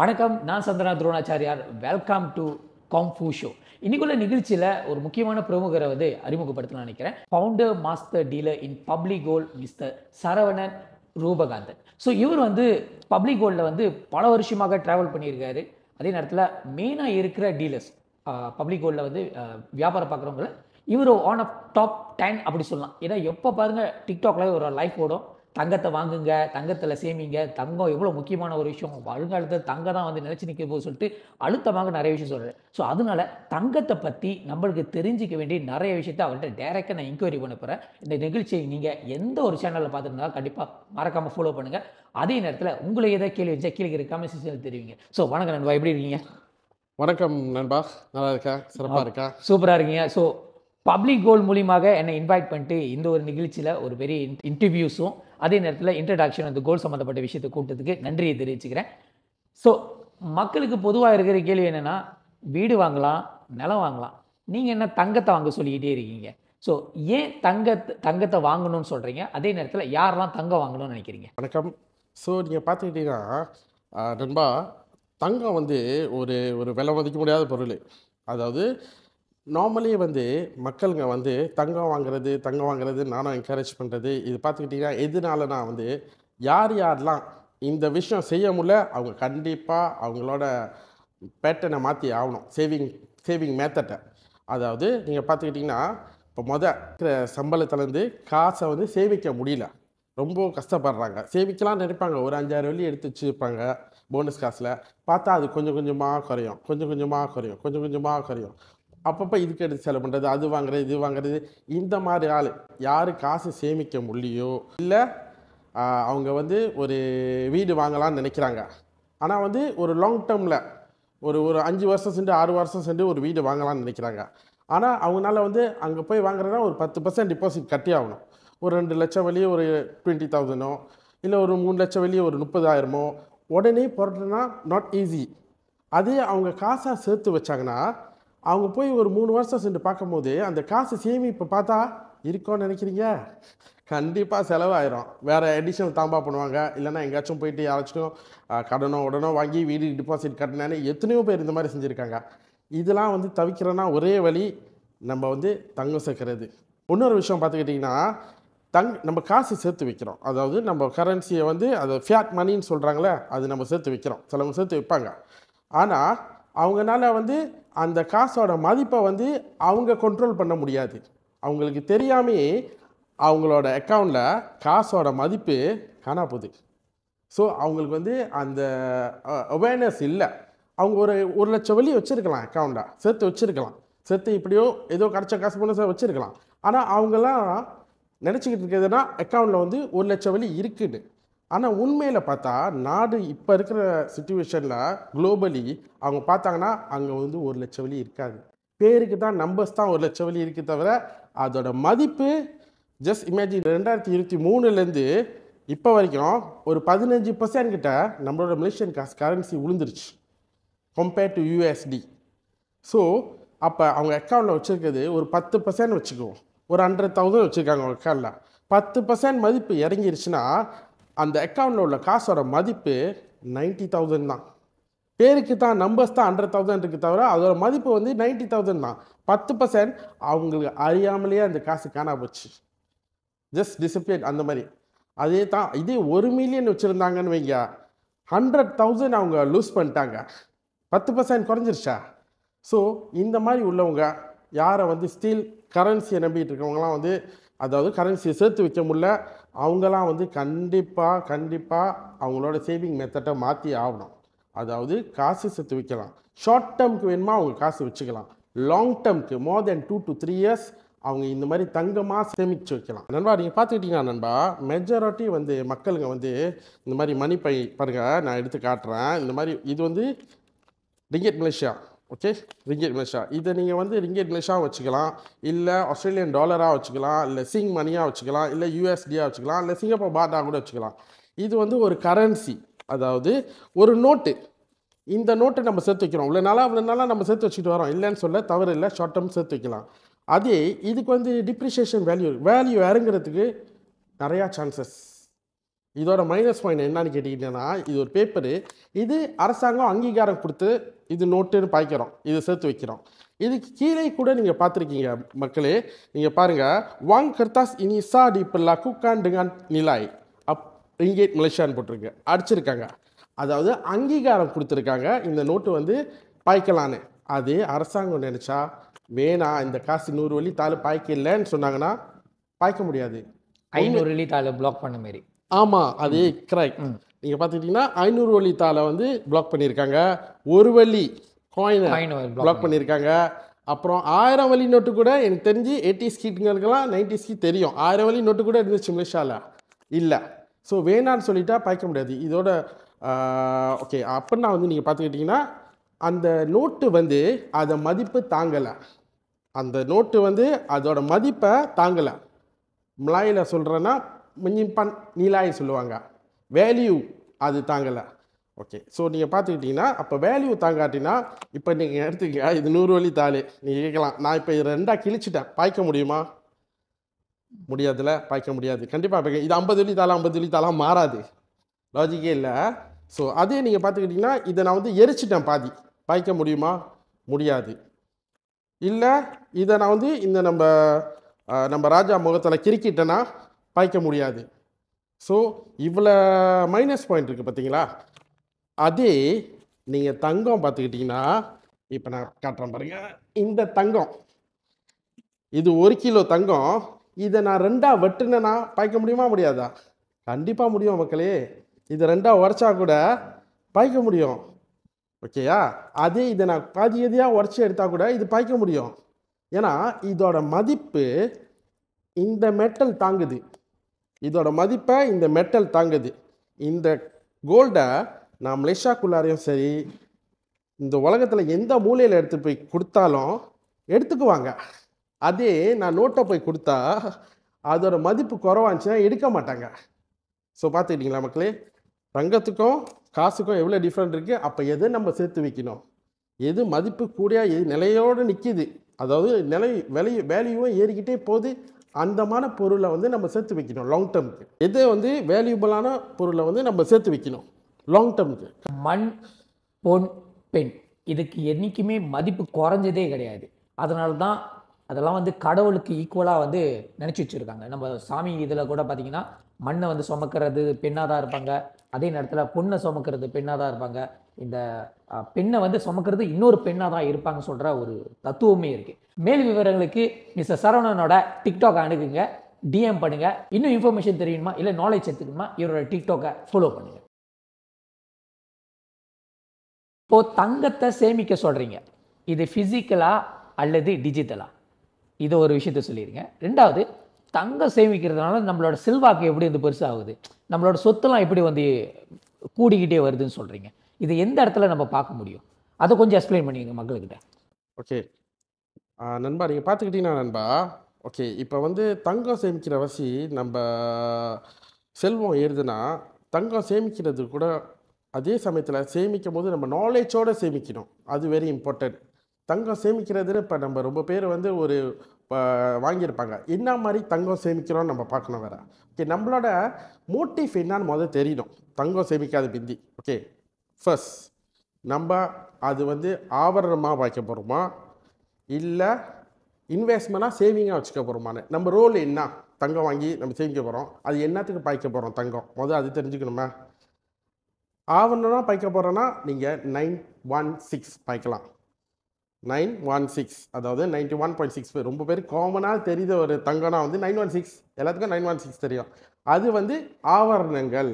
வணக்கம் நான் Chandana Dronacharyar welcome to show இன்னைக்குள்ள நிகழ்ச்சியில் ஒரு முக்கியமான பிரமுகரை வந்து அறிமுகப்படுத்தலாம் நினைக்கிறேன் founder master dealer in public gold mister Saravanan Rupakanthan so இவர் வந்து பப்ளிக் கோல்டில் வந்து பல வருஷமாக ட்ராவல் பண்ணியிருக்காரு அதே நேரத்தில் மெயினாக இருக்கிற டீலர்ஸ் பப்ளிக் கோல்டில் வந்து வியாபாரம் பார்க்குறவங்கள இவர் ஓன் ஆஃப் டாப் டென் அப்படி சொல்லலாம் ஏன்னா எப்போ பாருங்கள் டிக்டாக்ல ஒரு லைஃப் ஓடும் தங்கத்தை வாங்குங்க தங்கத்தில் சேமிங்க தங்கம் எவ்வளோ முக்கியமான ஒரு விஷயம் வருங்காலத்தில் தங்கம் தான் வந்து நினச்சி நிற்க போது சொல்லிட்டு அழுத்தமாக நிறைய விஷயம் சொல்கிறேன் ஸோ அதனால் தங்கத்தை பற்றி நம்மளுக்கு தெரிஞ்சிக்க வேண்டிய நிறைய விஷயத்தை அவர்கிட்ட டேரெக்டாக நான் இன்கொயரி பண்ண போகிறேன் இந்த நிகழ்ச்சியை நீங்கள் எந்த ஒரு சேனலில் பார்த்துருந்தாலும் கண்டிப்பாக மறக்காமல் ஃபாலோ பண்ணுங்கள் அதே நேரத்தில் உங்களை ஏதோ கேள்வி வச்சா கீழே இருக்கிற கமெண்ட் தெரிவிங்க ஸோ வணக்கம் நண்பா எப்படி இருக்கீங்க வணக்கம் நண்பா நல்லா இருக்கா சிறப்பாக இருக்கா சூப்பராக இருக்கீங்க ஸோ பப்ளிக் கோல் மூலியமாக என்னை இன்வைட் பண்ணிட்டு இந்த ஒரு நிகழ்ச்சியில் ஒரு பெரிய இன்டர்வியூஸும் அதே நேரத்தில் இன்ட்ரடக்ஷன் அந்த கோல் சம்மந்தப்பட்ட விஷயத்தை கூட்டத்துக்கு நன்றியை தெரிவிச்சுக்கிறேன் ஸோ மக்களுக்கு பொதுவாக இருக்கிற கேள்வி என்னென்னா வீடு வாங்கலாம் நிலம் வாங்கலாம் நீங்கள் என்ன தங்கத்தை வாங்க சொல்லிக்கிட்டே இருக்கீங்க ஸோ ஏன் தங்க தங்கத்தை வாங்கணும்னு சொல்கிறீங்க அதே நேரத்தில் யாரெல்லாம் தங்கம் வாங்கணும்னு நினைக்கிறீங்க வணக்கம் ஸோ நீங்கள் பார்த்துக்கிட்டீங்கன்னா நண்பா தங்கம் வந்து ஒரு ஒரு விலை மதிக்க முடியாத பொருள் அதாவது நார்மலி வந்து மக்களுங்க வந்து தங்கம் வாங்குறது தங்கம் வாங்குறது நானும் என்கரேஜ் பண்ணுறது இது பார்த்துக்கிட்டிங்கன்னா எதுனாலனா வந்து யார் யாரெலாம் இந்த விஷயம் செய்ய முடியல அவங்க கண்டிப்பாக அவங்களோட பேட்டனை மாற்றி ஆகணும் சேவிங் சேவிங் மேத்தட்டை அதாவது நீங்கள் பார்த்துக்கிட்டிங்கன்னா இப்போ மொதல் இருக்கிற சம்பளத்துலேருந்து காசை வந்து சேமிக்க முடியல ரொம்ப கஷ்டப்படுறாங்க சேமிக்கலாம் நினைப்பாங்க ஒரு அஞ்சாயிரம் வெள்ளி எடுத்து வச்சுருப்பாங்க போனஸ் காசில் பார்த்தா அது கொஞ்சம் கொஞ்சமாக குறையும் கொஞ்சம் கொஞ்சமாக குறையும் கொஞ்சம் கொஞ்சமாக குறையும் அப்பப்போ இதுக்கு எடுத்து செலவு பண்ணுறது அது வாங்குறது இது வாங்குறது இந்த மாதிரி ஆள் யார் காசு சேமிக்க முடியோ இல்லை அவங்க வந்து ஒரு வீடு வாங்கலாம்னு நினைக்கிறாங்க ஆனால் வந்து ஒரு லாங் டேர்மில் ஒரு ஒரு அஞ்சு வருஷம் சென்று ஆறு வருஷம் சென்று ஒரு வீடு வாங்கலாம்னு நினைக்கிறாங்க ஆனால் அவங்களால வந்து அங்கே போய் வாங்குறதுனா ஒரு பத்து பர்சன்ட் டிபாசிட் கட்டி ஆகணும் ஒரு ரெண்டு லட்சம் வெளியே ஒரு டுவெண்ட்டி தௌசண்டோ இல்லை ஒரு மூணு லட்சம் வெளியே ஒரு முப்பதாயிரமோ உடனே போடுறதுனா நாட் ஈஸி அதே அவங்க காசாக சேர்த்து வச்சாங்கன்னா அவங்க போய் ஒரு மூணு வருஷம் சென்று பார்க்கும்போது அந்த காசு சேமிப்பு பார்த்தா இருக்கோன்னு நினைக்கிறீங்க கண்டிப்பாக செலவாயிரும் வேறு அடிஷனல் தாம்பா பண்ணுவாங்க இல்லைனா எங்கேயாச்சும் போயிட்டு யாராச்சும் கடனோ உடனோ வாங்கி வீடு டிபாசிட் கட்டினேன்னு எத்தனையோ பேர் இந்த மாதிரி செஞ்சுருக்காங்க இதெல்லாம் வந்து தவிக்கிறேன்னா ஒரே வழி நம்ம வந்து தங்கம் சேர்க்கறது இன்னொரு விஷயம் பார்த்துக்கிட்டிங்கன்னா தங் நம்ம காசு சேர்த்து வைக்கிறோம் அதாவது நம்ம கரன்சியை வந்து அதை ஃபியாட் மணின்னு சொல்கிறாங்களே அது நம்ம சேர்த்து வைக்கிறோம் சிலவங்க சேர்த்து வைப்பாங்க ஆனால் அவங்களால வந்து அந்த காசோட மதிப்பை வந்து அவங்க கண்ட்ரோல் பண்ண முடியாது அவங்களுக்கு தெரியாமையே அவங்களோட அக்கௌண்ட்டில் காசோட மதிப்பு காணா போகுது ஸோ அவங்களுக்கு வந்து அந்த அவேர்னஸ் இல்லை அவங்க ஒரு ஒரு லட்சம் வழி வச்சுருக்கலாம் அக்கௌண்ட்டாக சேர்த்து வச்சுருக்கலாம் சேர்த்து இப்படியோ ஏதோ கிடச்ச காசு போன வச்சுருக்கலாம் ஆனால் அவங்களாம் நினச்சிக்கிட்டு இருக்கிறதுனா அக்கௌண்ட்டில் வந்து ஒரு லட்சம் வழி இருக்குன்னு ஆனால் உண்மையில் பார்த்தா நாடு இப்போ இருக்கிற சுச்சுவேஷனில் குளோபலி அவங்க பார்த்தாங்கன்னா அங்கே வந்து ஒரு லட்ச வழி இருக்காது பேருக்கு தான் நம்பர்ஸ் தான் ஒரு லட்ச வழி இருக்கு தவிர அதோட மதிப்பு ஜஸ்ட் இமேஜின் ரெண்டாயிரத்தி இருபத்தி மூணுலேருந்து இப்போ வரைக்கும் ஒரு பதினஞ்சு பர்சன்ட் கிட்ட நம்மளோட மலேசியன் காசு கரன்சி உளுந்துருச்சு கம்பேர்ட் டு யூஎஸ்டி ஸோ அப்போ அவங்க அக்கௌண்ட்டில் வச்சுருக்கிறது ஒரு பத்து பர்சன்ட் வச்சுக்குவோம் ஒரு ஹண்ட்ரட் தௌசண்ட் வச்சுருக்காங்க அவங்க அக்கௌண்ட்டில் பத்து பர்சன்ட் மதிப்பு இறங்கிருச்சுன்னா அந்த அக்கௌண்ட்டில் உள்ள காசோட மதிப்பு நைன்ட்டி தௌசண்ட் தான் பேருக்கு தான் நம்பர்ஸ் தான் ஹண்ட்ரட் தௌசண்ட் இருக்குது தவிர அதோட மதிப்பு வந்து நைன்ட்டி தௌசண்ட் தான் பத்து பர்சன்ட் அவங்களுக்கு அறியாமலேயே அந்த காசு காணா போச்சு ஜஸ்ட் டிசிப்ளின் அந்த மாதிரி அதே தான் இதே ஒரு மில்லியன் வச்சுருந்தாங்கன்னு வைங்க ஹண்ட்ரட் தௌசண்ட் அவங்க லூஸ் பண்ணிட்டாங்க பத்து பர்சன்ட் குறைஞ்சிருச்சா ஸோ இந்த மாதிரி உள்ளவங்க யாரை வந்து ஸ்டீல் கரன்சியை நம்பிகிட்டு இருக்கவங்களாம் வந்து அதாவது கரன்சியை சேர்த்து வைக்க முடியல அவங்களாம் வந்து கண்டிப்பாக கண்டிப்பாக அவங்களோட சேவிங் மெத்தட்டை மாற்றி ஆகணும் அதாவது காசு செத்து வைக்கலாம் ஷார்ட் டேர்முக்கு வேணுமா அவங்க காசு வச்சுக்கலாம் லாங் டேர்முக்கு more than two to three years அவங்க இந்த மாதிரி தங்கமாக சேமித்து வைக்கலாம் நண்பா நீங்கள் பார்த்துக்கிட்டீங்கன்னா நண்பா மெஜாரிட்டி வந்து மக்களுங்க வந்து இந்த மாதிரி மணி பை பாருங்கள் நான் எடுத்து காட்டுறேன் இந்த மாதிரி இது வந்து ringgit Malaysia okay ringgit Malaysia இதை நீங்கள் வந்து ரிங்கெட் மலேஷாக வச்சுக்கலாம் இல்லை ஆஸ்திரேலியன் டாலராக வச்சுக்கலாம் இல்லை சிங் மணியாக வச்சுக்கலாம் இல்லை யூஎஸ்டியாக வச்சுக்கலாம் இல்லை சிங்கப்பூர் பாட்டாக கூட வச்சுக்கலாம் இது வந்து ஒரு கரன்சி அதாவது ஒரு நோட்டு இந்த நோட்டை நம்ம சேர்த்து வைக்கிறோம் இவ்வளோ நாளாக இவ்வளோ நாளாக நம்ம சேர்த்து வச்சுட்டு வரோம் இல்லைன்னு சொல்ல தவறு இல்லை ஷார்ட் டேர்ம் சேர்த்து வைக்கலாம் அதே இதுக்கு வந்து டிப்ரிஷியேஷன் வேல்யூ வேல்யூ இறங்குறதுக்கு நிறையா சான்சஸ் இதோட மைனஸ் பாயிண்ட் என்னன்னு கேட்டிங்கன்னா இது ஒரு பேப்பரு இது அரசாங்கம் அங்கீகாரம் கொடுத்து இது நோட்டுன்னு பாய்க்கிறோம் இது சேர்த்து வைக்கிறோம் இதுக்கு கீழே கூட நீங்கள் பார்த்துருக்கீங்க மக்களே நீங்கள் பாருங்கள் வாங் கர்த்தாஸ் இனிசா டிபில்லா குக்கான் டிங்கான் நிலாய் அப் இங்கே மலேசியான்னு போட்டிருக்கு அடிச்சிருக்காங்க அதாவது அங்கீகாரம் கொடுத்துருக்காங்க இந்த நோட்டு வந்து பாய்க்கலான்னு அது அரசாங்கம் நினச்சா வேணா இந்த காசு நூறு வழி தாலு பாய்க்கலன்னு சொன்னாங்கன்னா பாய்க்க முடியாது ஐநூறு வழி தாலு பிளாக் பண்ண மாரி ஆமாம் அது கிரைக் நீங்கள் பார்த்துக்கிட்டிங்கன்னா ஐநூறு வழி தாளை வந்து பிளாக் பண்ணியிருக்காங்க ஒரு வழி காயினை பிளாக் பண்ணியிருக்காங்க அப்புறம் ஆயிரம் வழி நோட்டு கூட எனக்கு தெரிஞ்சு எயிட்டி ஸ்கீட்டுங்கிறதுக்கெல்லாம் நைன்டி ஸ்கீட் தெரியும் ஆயிரம் வழி நோட்டு கூட இருந்துச்சு மலேஷாவில் இல்லை ஸோ வேணான்னு சொல்லிட்டா பார்க்க முடியாது இதோட ஓகே அப்படின்னா வந்து நீங்கள் பார்த்துக்கிட்டிங்கன்னா அந்த நோட்டு வந்து அதை மதிப்பு தாங்கலை அந்த நோட்டு வந்து அதோட மதிப்பை தாங்கலை மலாயில் சொல்கிறேன்னா மிஞ்சிம்பான் நீலாயை சொல்லுவாங்க வேல்யூ அது தாங்கலை ஓகே ஸோ நீங்கள் பார்த்துக்கிட்டிங்கன்னா அப்போ வேல்யூ தாங்காட்டினா இப்போ நீங்கள் எடுத்துக்க இது நூறு வழி தாலு நீங்கள் கேட்கலாம் நான் இப்போ இது ரெண்டாக கிழிச்சிட்டேன் பாய்க்க முடியுமா முடியாதுல பாய்க்க முடியாது கண்டிப்பாக பாய்க்க இது ஐம்பது வழி தாளம் ஐம்பது வழி தாளம் மாறாது லாஜிக்கே இல்லை ஸோ அதே நீங்கள் பார்த்துக்கிட்டிங்கன்னா இதை நான் வந்து எரிச்சிட்டேன் பாதி பாய்க்க முடியுமா முடியாது இல்லை இதை நான் வந்து இந்த நம்ம நம்ம ராஜா முகத்தில் கிரிக்கிட்டேன்னா பாய்க்க முடியாது ஸோ இவ்வளோ மைனஸ் பாயிண்ட் இருக்குது பார்த்தீங்களா அதே நீங்கள் தங்கம் பார்த்துக்கிட்டிங்கன்னா இப்போ நான் காட்டுறேன் பாருங்கள் இந்த தங்கம் இது ஒரு கிலோ தங்கம் இதை நான் ரெண்டாக வெட்டுனேன்னா பாய்க்க முடியுமா முடியாதா கண்டிப்பாக முடியும் மக்களே இது ரெண்டாக உரைச்சா கூட பாய்க்க முடியும் ஓகேயா அதே இதை நான் பாதி எதையாக உரைச்சி எடுத்தால் கூட இது பாய்க்க முடியும் ஏன்னா இதோட மதிப்பு இந்த மெட்டல் தாங்குது இதோட மதிப்பை இந்த மெட்டல் தாங்குது இந்த கோல்டை நாம் மலேஷியாக்குள்ளாரையும் சரி இந்த உலகத்தில் எந்த மூலையில் எடுத்து போய் கொடுத்தாலும் எடுத்துக்குவாங்க அதே நான் நோட்டை போய் கொடுத்தா அதோட மதிப்பு குறவாச்சுன்னா எடுக்க மாட்டாங்க ஸோ பார்த்துக்கிட்டிங்களா மக்களே தங்கத்துக்கும் காசுக்கும் எவ்வளோ டிஃப்ரெண்ட் இருக்குது அப்போ எதை நம்ம சேர்த்து வைக்கணும் எது மதிப்பு கூடிய எது நிலையோடு நிற்கிது அதாவது நிலை விலையும் வேல்யூவும் ஏறிக்கிட்டே போகுது அந்தமான பொருளை வந்து நம்ம சேர்த்து வைக்கணும் லாங் டேர்முக்கு எது வந்து வேல்யூபிளான பொருளை வந்து நம்ம சேர்த்து வைக்கணும் லாங் டேர்முக்கு மண் பொன் பெண் இதுக்கு என்றைக்குமே மதிப்பு குறைஞ்சதே கிடையாது அதனால தான் அதெல்லாம் வந்து கடவுளுக்கு ஈக்குவலாக வந்து நினச்சி வச்சுருக்காங்க நம்ம சாமி இதில் கூட பார்த்திங்கன்னா மண்ணை வந்து சுமக்கிறது பெண்ணாக தான் இருப்பாங்க அதே நேரத்தில் பொண்ணை சுமக்கிறது பெண்ணாக தான் இருப்பாங்க இந்த பெண்ணை வந்து சுமக்கிறது இன்னொரு பெண்ணாக தான் இருப்பாங்க சொல்கிற ஒரு தத்துவமே இருக்குது மேல் விவரங்களுக்கு மிஸ்டர் சரவணனோட டிக்டாக் அணுகுங்க டிஎம் பண்ணுங்கள் இன்னும் இன்ஃபர்மேஷன் தெரியணுமா இல்லை நாலேஜ் எடுத்துக்கணுமா இவரோட டிக்டாக்கை ஃபாலோ பண்ணுங்கள் இப்போது தங்கத்தை சேமிக்க சொல்கிறீங்க இது ஃபிசிக்கலா அல்லது டிஜிட்டலா இது ஒரு விஷயத்த சொல்லிடுங்க ரெண்டாவது தங்கம் சேமிக்கிறதுனால நம்மளோட செல்வாக்கு எப்படி வந்து பெருசாகுது நம்மளோட சொத்தெல்லாம் எப்படி வந்து கூடிக்கிட்டே வருதுன்னு சொல்கிறீங்க இது எந்த இடத்துல நம்ம பார்க்க முடியும் அதை கொஞ்சம் எக்ஸ்பிளைன் பண்ணிடுங்க மக்கள்கிட்ட ஓகே நண்பா நீங்கள் பார்த்துக்கிட்டீங்கன்னா நண்பா ஓகே இப்போ வந்து தங்கம் சேமிக்கிற வசி நம்ம செல்வம் ஏறுதுன்னா தங்கம் சேமிக்கிறது கூட அதே சமயத்தில் சேமிக்கும் போது நம்ம நாலேஜோடு சேமிக்கணும் அது வெரி இம்பார்ட்டன்ட் தங்கம் சேமிக்கிறதுன்னு இப்போ நம்ம ரொம்ப பேர் வந்து ஒரு வாங்கியிருப்பாங்க என்ன மாதிரி தங்கம் சேமிக்கிறோம்னு நம்ம பார்க்கணும் வேறு ஓகே நம்மளோட மோட்டிவ் என்னான்னு முதல்ல தெரியணும் தங்கம் சேமிக்காத பிந்தி ஓகே ஃபர்ஸ்ட் நம்ம அது வந்து ஆவரணமாக வைக்க போகிறோமா இல்லை இன்வெஸ்ட்மெண்ட்டாக சேவிங்காக வச்சுக்க போகிறோமானு நம்ம ரோல் என்ன தங்கம் வாங்கி நம்ம சேமிக்க போகிறோம் அது என்னத்துக்கு பாய்க்க போகிறோம் தங்கம் முதல் அது தெரிஞ்சுக்கணுமா ஆவணம்னா பாய்க்க போகிறோன்னா நீங்கள் நைன் ஒன் சிக்ஸ் பாய்க்கலாம் நைன் ஒன் சிக்ஸ் அதாவது நைன்டி ஒன் பாயிண்ட் சிக்ஸ் ரொம்ப பேர் காமனாக தெரிந்த ஒரு தங்கம்னா வந்து நைன் ஒன் சிக்ஸ் எல்லாத்துக்கும் நைன் ஒன் சிக்ஸ் தெரியும் அது வந்து ஆவரணங்கள்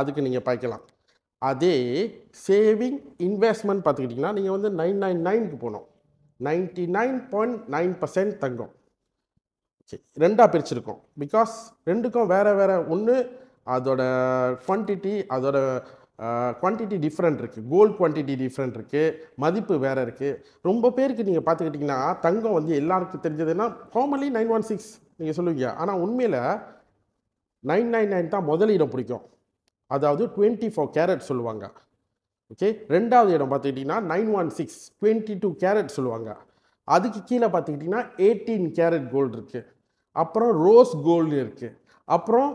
அதுக்கு நீங்கள் பாய்க்கலாம் அதே சேவிங் இன்வெஸ்ட்மெண்ட் பார்த்துக்கிட்டிங்கன்னா நீங்கள் வந்து நைன் நைன் நைனுக்கு போனோம் ninety nine point nine percent தங்கம் சரி ரெண்டாக பிரிச்சிருக்கோம் பிகாஸ் ரெண்டுக்கும் வேறு வேறு ஒன்று அதோட குவான்டிட்டி அதோட குவான்டிட்டி டிஃப்ரெண்ட் இருக்குது கோல்ட் குவான்டிட்டி டிஃப்ரெண்ட் இருக்குது மதிப்பு வேறு இருக்குது ரொம்ப பேருக்கு நீங்கள் பார்த்துக்கிட்டிங்கன்னா தங்கம் வந்து எல்லாருக்கும் தெரிஞ்சதுன்னா காமன்லி நைன் ஒன் சிக்ஸ் நீங்கள் சொல்லுவீங்க ஆனால் உண்மையில் நைன் நைன் நைன் தான் முதலிடம் பிடிக்கும் அதாவது டுவெண்ட்டி ஃபோர் கேரட் சொல்லுவாங்க ஓகே ரெண்டாவது இடம் பார்த்துக்கிட்டிங்கன்னா nine one six twenty two carat சொல்லுவாங்க அதுக்கு கீழே பார்த்துக்கிட்டிங்கன்னா எயிட்டீன் கேரட் கோல்டு இருக்குது அப்புறம் ரோஸ் கோல்டு இருக்குது அப்புறம்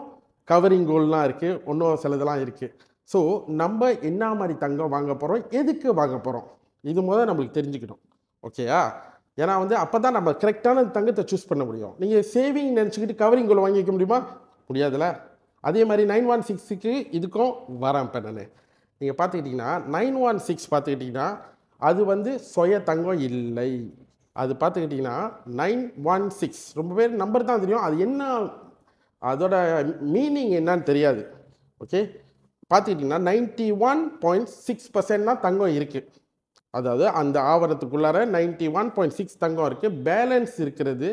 கவரிங் கோல்டெலாம் இருக்குது ஒன்றும் சிலதெல்லாம் இருக்குது ஸோ நம்ம என்ன மாதிரி தங்கம் வாங்க போகிறோம் எதுக்கு வாங்க போகிறோம் இது முதல் நம்மளுக்கு தெரிஞ்சுக்கணும் ஓகேயா ஏன்னா வந்து அப்போ தான் நம்ம கரெக்டான தங்கத்தை சூஸ் பண்ண முடியும் நீங்கள் சேவிங் நினச்சிக்கிட்டு கவரிங் கோல் வாங்கிக்க முடியுமா முடியாதுல்ல அதே மாதிரி நைன் ஒன் சிக்ஸுக்கு இதுக்கும் வரேன் இப்போ நான் நீங்கள் பார்த்துக்கிட்டிங்கன்னா நைன் ஒன் சிக்ஸ் பார்த்துக்கிட்டிங்கன்னா அது வந்து சுய தங்கம் இல்லை அது பார்த்துக்கிட்டிங்கன்னா நைன் ஒன் சிக்ஸ் ரொம்ப பேர் நம்பர் தான் தெரியும் அது என்ன அதோட மீனிங் என்னன்னு தெரியாது ஓகே பார்த்துக்கிட்டிங்கன்னா நைன்ட்டி ஒன் பாயிண்ட் சிக்ஸ் பர்சன்ட்னா தங்கம் இருக்குது அதாவது அந்த ஆவரத்துக்குள்ளார நைன்ட்டி ஒன் பாயிண்ட் சிக்ஸ் தங்கம் இருக்குது பேலன்ஸ் இருக்கிறது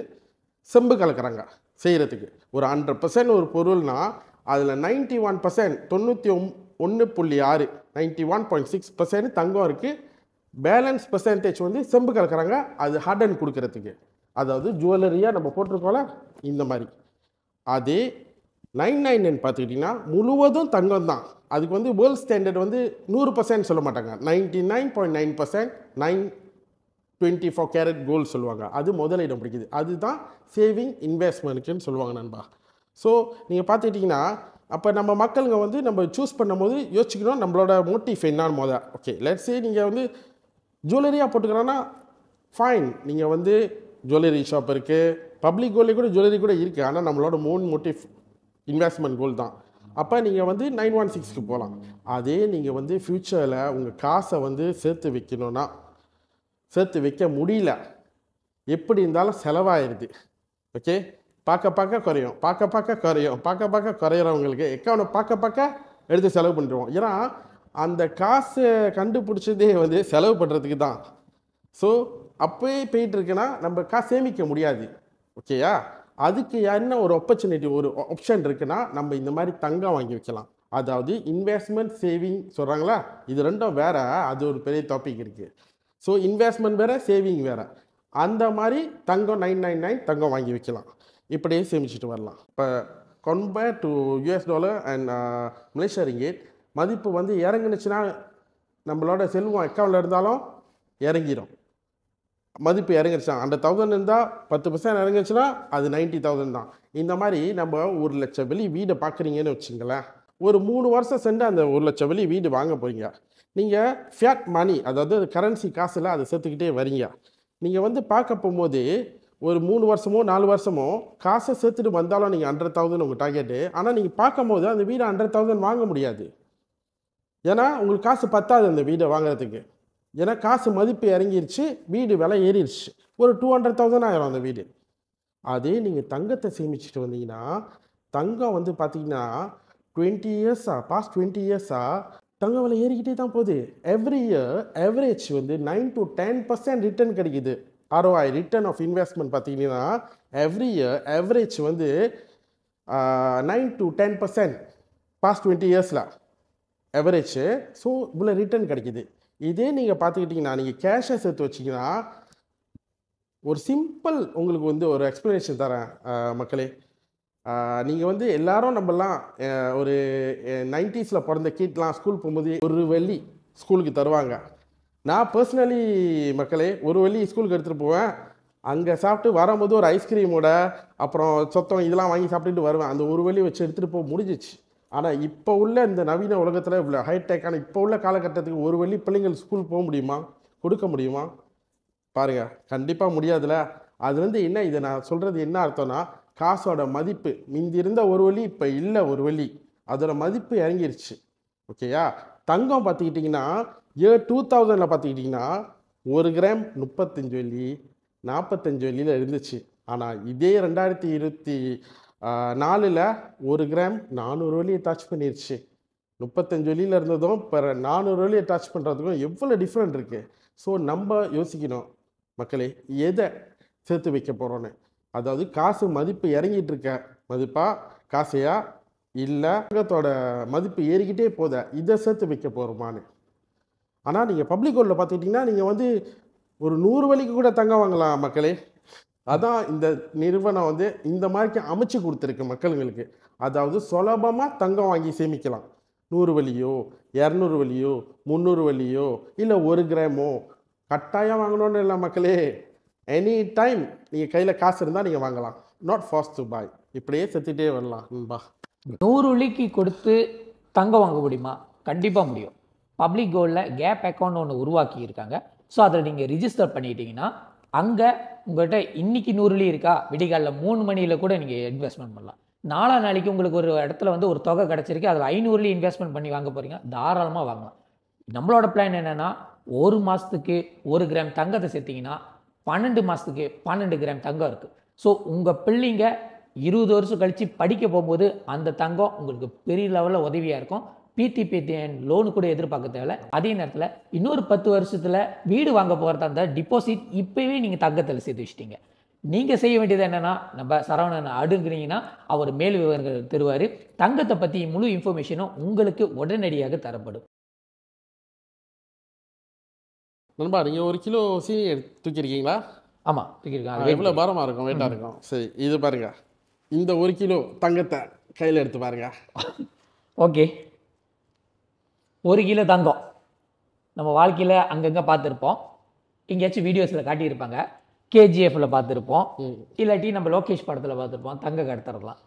செம்பு கலக்கிறாங்க செய்கிறதுக்கு ஒரு ஹண்ட்ரட் பர்சன்ட் ஒரு பொருள்னால் அதில் நைன்ட்டி ஒன் பர்சன்ட் தொண்ணூற்றி ஒம் ஒன்று புள்ளி ஆறு ninety one point six percent தங்கம் இருக்குது பேலன்ஸ் பர்சன்டேஜ் வந்து செம்பு கலக்கிறாங்க அது ஹார்ட் அண்ட் கொடுக்கறதுக்கு அதாவது ஜுவல்லரியாக நம்ம போட்டிருக்கோம்ல இந்த மாதிரி அதே நைன் நைன் நைன் பார்த்துக்கிட்டிங்கன்னா முழுவதும் தங்கம் தான் அதுக்கு வந்து வேர்ல்ட் ஸ்டாண்டர்ட் வந்து நூறு பர்சன்ட் சொல்ல மாட்டாங்க ninety nine point nine percent nine twenty four carat gold சொல்லுவாங்க அது முதலிடம் பிடிக்குது அதுதான் சேவிங் இன்வெஸ்ட்மெண்ட்டுன்னு சொல்லுவாங்க நண்பா ஸோ நீங்கள் பார்த்துக்கிட்டிங்கன்னா அப்போ நம்ம மக்களுங்க வந்து நம்ம சூஸ் பண்ணும்போது யோசிச்சுக்கணும் நம்மளோட மோட்டிவ் என்னான்னு மொதல் ஓகே சே நீங்கள் வந்து ஜுவல்லரியாக போட்டுக்கிறோன்னா ஃபைன் நீங்கள் வந்து ஜுவல்லரி ஷாப் இருக்குது பப்ளிக் கோல்லே கூட ஜுவல்லரி கூட இருக்குது ஆனால் நம்மளோட மூணு மோட்டிவ் இன்வெஸ்ட்மெண்ட் கோல் தான் அப்போ நீங்கள் வந்து நைன் ஒன் சிக்ஸ்க்கு போகலாம் அதே நீங்கள் வந்து ஃப்யூச்சரில் உங்கள் காசை வந்து சேர்த்து வைக்கணும்னா சேர்த்து வைக்க முடியல எப்படி இருந்தாலும் செலவாயிடுது ஓகே பார்க்க பார்க்க குறையும் பார்க்க பார்க்க குறையும் பார்க்க பார்க்க குறையிறவங்களுக்கு எக்கவுண்டை பார்க்க பார்க்க எடுத்து செலவு பண்ணிடுவோம் ஏன்னா அந்த காசு கண்டுபிடிச்சதே வந்து செலவு பண்ணுறதுக்கு தான் ஸோ அப்போயே போயிட்டுருக்குன்னா நம்ம காசு சேமிக்க முடியாது ஓகேயா அதுக்கு என்ன ஒரு ஆப்பர்ச்சுனிட்டி ஒரு ஆப்ஷன் இருக்குன்னா நம்ம இந்த மாதிரி தங்கம் வாங்கி வைக்கலாம் அதாவது இன்வெஸ்ட்மெண்ட் சேவிங் சொல்கிறாங்களா இது ரெண்டும் வேறு அது ஒரு பெரிய டாபிக் இருக்குது ஸோ இன்வெஸ்ட்மெண்ட் வேறு சேவிங் வேறு அந்த மாதிரி தங்கம் நைன் நைன் நைன் தங்கம் வாங்கி வைக்கலாம் இப்படியே சேமிச்சுட்டு வரலாம் இப்போ compare to US dollar and Malaysia ringgit மதிப்பு வந்து இறங்குனுச்சுன்னா நம்மளோட செல்வம் அக்கௌண்ட்டில் இருந்தாலும் இறங்கிடும் மதிப்பு இறங்கிருச்சா அந்த தௌசண்ட் இருந்தால் பத்து பர்சன்ட் இறங்கிச்சுன்னா அது நைன்ட்டி தௌசண்ட் தான் இந்த மாதிரி நம்ம ஒரு லட்சம் வெளி வீடை பார்க்குறீங்கன்னு வச்சுங்களேன் ஒரு மூணு வருஷம் சென்று அந்த ஒரு லட்சம் வெளி வீடு வாங்க போகிறீங்க நீங்கள் ஃபேட் மணி அதாவது கரன்சி காசில் அதை சேர்த்துக்கிட்டே வரீங்க நீங்கள் வந்து பார்க்க போகும்போது ஒரு மூணு வருஷமோ நாலு வருஷமோ காசை சேர்த்துட்டு வந்தாலும் நீங்கள் ஹண்ட்ரட் தௌசண்ட் உங்கள் டார்கெட்டு ஆனால் நீங்கள் பார்க்கும்போது அந்த வீடை ஹண்ட்ரட் தௌசண்ட் வாங்க முடியாது ஏன்னா உங்களுக்கு காசு பத்தாது அந்த வீடை வாங்குறதுக்கு ஏன்னா காசு மதிப்பு இறங்கிருச்சு வீடு விலை ஏறிடுச்சு ஒரு டூ ஹண்ட்ரட் தௌசண்ட் ஆயிரும் அந்த வீடு அதே நீங்கள் தங்கத்தை சேமிச்சுட்டு வந்தீங்கன்னா தங்கம் வந்து பார்த்தீங்கன்னா டுவெண்ட்டி இயர்ஸாக பாஸ்ட் டுவெண்ட்டி இயர்ஸாக தங்கம் விலை ஏறிக்கிட்டே தான் போகுது எவ்ரி இயர் எவரேஜ் வந்து nine to ten percent return கிடைக்குது ஆர்ஓஐ ரிட்டர்ன் ஆஃப் இன்வெஸ்ட்மெண்ட் பார்த்தீங்கன்னா எவ்ரி இயர் ஆவரேஜ் வந்து nine to ten percent past twenty இயர்ஸில் எவரேஜ் ஸோ இவ்வளோ ரிட்டர்ன் கிடைக்கிது இதே நீங்கள் பார்த்துக்கிட்டிங்கன்னா நீங்கள் கேஷை சேர்த்து வச்சிங்கன்னா ஒரு சிம்பிள் உங்களுக்கு வந்து ஒரு எக்ஸ்ப்ளனேஷன் தரேன் மக்களே நீங்கள் வந்து எல்லாரும் நம்மலாம் ஒரு நைன்டிஸில் பிறந்த கீட்லாம் ஸ்கூல் போகும்போது ஒரு வெள்ளி ஸ்கூலுக்கு தருவாங்க நான் பர்சனலி மக்களே ஒரு வழி ஸ்கூலுக்கு எடுத்துகிட்டு போவேன் அங்கே சாப்பிட்டு வரும்போது ஒரு ஐஸ்கிரீமோட அப்புறம் சொத்தம் இதெல்லாம் வாங்கி சாப்பிட்டுட்டு வருவேன் அந்த ஒரு வழி வச்சு எடுத்துகிட்டு போக முடிஞ்சிச்சு ஆனால் இப்போ உள்ள இந்த நவீன உலகத்தில் இவ்வளோ ஹைடெக்கான இப்போ உள்ள காலகட்டத்துக்கு ஒரு வழி பிள்ளைங்கள் ஸ்கூல் போக முடியுமா கொடுக்க முடியுமா பாருங்கள் கண்டிப்பாக முடியாதுல்ல அதுலேருந்து என்ன இதை நான் சொல்கிறது என்ன அர்த்தம்னா காசோட மதிப்பு மிந்தி இருந்த ஒரு வழி இப்போ இல்லை ஒரு வழி அதோட மதிப்பு இறங்கிருச்சு ஓகேயா தங்கம் பார்த்துக்கிட்டிங்கன்னா இயர் டூ தௌசண்டில் பார்த்துக்கிட்டிங்கன்னா ஒரு கிராம் முப்பத்தஞ்சு வெள்ளி நாற்பத்தஞ்சு வெள்ளியில் இருந்துச்சு ஆனால் இதே ரெண்டாயிரத்தி இருபத்தி நாலில் ஒரு கிராம் நானூறு வெள்ளியை டச் பண்ணிருச்சு முப்பத்தஞ்சு வெளியில் இருந்ததும் இப்போ நானூறு வெளியை டச் பண்ணுறதுக்கும் எவ்வளோ டிஃப்ரெண்ட் இருக்குது ஸோ நம்ம யோசிக்கணும் மக்களே எதை சேர்த்து வைக்க போகிறோன்னு அதாவது காசு மதிப்பு இறங்கிட்டு இருக்க மதிப்பா காசையா இல்லை உலகத்தோட மதிப்பு ஏறிக்கிட்டே போத இதை சேர்த்து வைக்க போகிறோமான்னு ஆனால் நீங்கள் பப்ளிக் ஹோலில் பார்த்துக்கிட்டிங்கன்னா நீங்கள் வந்து ஒரு நூறு வழிக்கு கூட தங்க வாங்கலாம் மக்களே அதான் இந்த நிறுவனம் வந்து இந்த மாதிரிக்கு அமைச்சு கொடுத்துருக்கு மக்களுங்களுக்கு அதாவது சுலபமாக தங்கம் வாங்கி சேமிக்கலாம் நூறு வழியோ இரநூறு வழியோ முந்நூறு வழியோ இல்லை ஒரு கிராமோ கட்டாயம் வாங்கணும்னு இல்லை மக்களே எனி டைம் நீங்கள் கையில் காசு இருந்தால் நீங்கள் வாங்கலாம் நாட் ஃபாஸ்ட் டு பாய் இப்படியே செத்துட்டே வரலாம் நண்பா நூறு வழிக்கு கொடுத்து தங்கம் வாங்க முடியுமா கண்டிப்பாக முடியும் பப்ளிக் கோல்டில் கேப் அக்கௌண்ட் ஒன்று உருவாக்கியிருக்காங்க ஸோ அதில் நீங்கள் ரிஜிஸ்டர் பண்ணிட்டீங்கன்னா அங்கே உங்கள்கிட்ட இன்றைக்கி நூறுலி இருக்கா விடிகாலில் மூணு மணியில் கூட நீங்கள் இன்வெஸ்ட்மெண்ட் பண்ணலாம் நாலா நாளைக்கு உங்களுக்கு ஒரு இடத்துல வந்து ஒரு தொகை கிடச்சிருக்கு அதில் ஐநூறுலேயும் இன்வெஸ்ட்மெண்ட் பண்ணி வாங்க போகிறீங்க தாராளமாக வாங்கலாம் நம்மளோட பிளான் என்னென்னா ஒரு மாதத்துக்கு ஒரு கிராம் தங்கத்தை சேர்த்திங்கன்னா பன்னெண்டு மாதத்துக்கு பன்னெண்டு கிராம் தங்கம் இருக்குது ஸோ உங்கள் பிள்ளைங்க இருபது வருஷம் கழித்து படிக்க போகும்போது அந்த தங்கம் உங்களுக்கு பெரிய லெவலில் உதவியாக இருக்கும் பிடிபிடிஎன் லோனு கூட எதிர்பார்க்க தேவை அதே நேரத்தில் இன்னொரு பத்து வருஷத்தில் வீடு வாங்க போகிறதா இருந்தால் டிபாசிட் இப்போவே நீங்கள் தங்கத்தில் சேர்த்து வச்சுட்டீங்க நீங்கள் செய்ய வேண்டியது என்னென்னா நம்ம சரவணன் அடுங்கிறீங்கன்னா அவர் மேல் விவரங்கள் தருவார் தங்கத்தை பற்றி முழு இன்ஃபர்மேஷனும் உங்களுக்கு உடனடியாக தரப்படும் நண்பா நீங்கள் ஒரு கிலோ சீனி தூக்கியிருக்கீங்களா ஆமாம் தூக்கியிருக்காங்க எவ்வளோ பாரமாக இருக்கும் வெயிட்டாக இருக்கும் சரி இது பாருங்க இந்த ஒரு கிலோ தங்கத்தை கையில் எடுத்து பாருங்க ஓகே ஒரு கிலோ தங்கம் நம்ம வாழ்க்கையில் அங்கங்கே பார்த்துருப்போம் எங்கேயாச்சும் வீடியோஸில் காட்டியிருப்பாங்க கேஜிஎஃப்பில் பார்த்துருப்போம் இல்லாட்டி நம்ம லோகேஷ் படத்தில் பார்த்துருப்போம் தங்க கடத்துறதுலாம்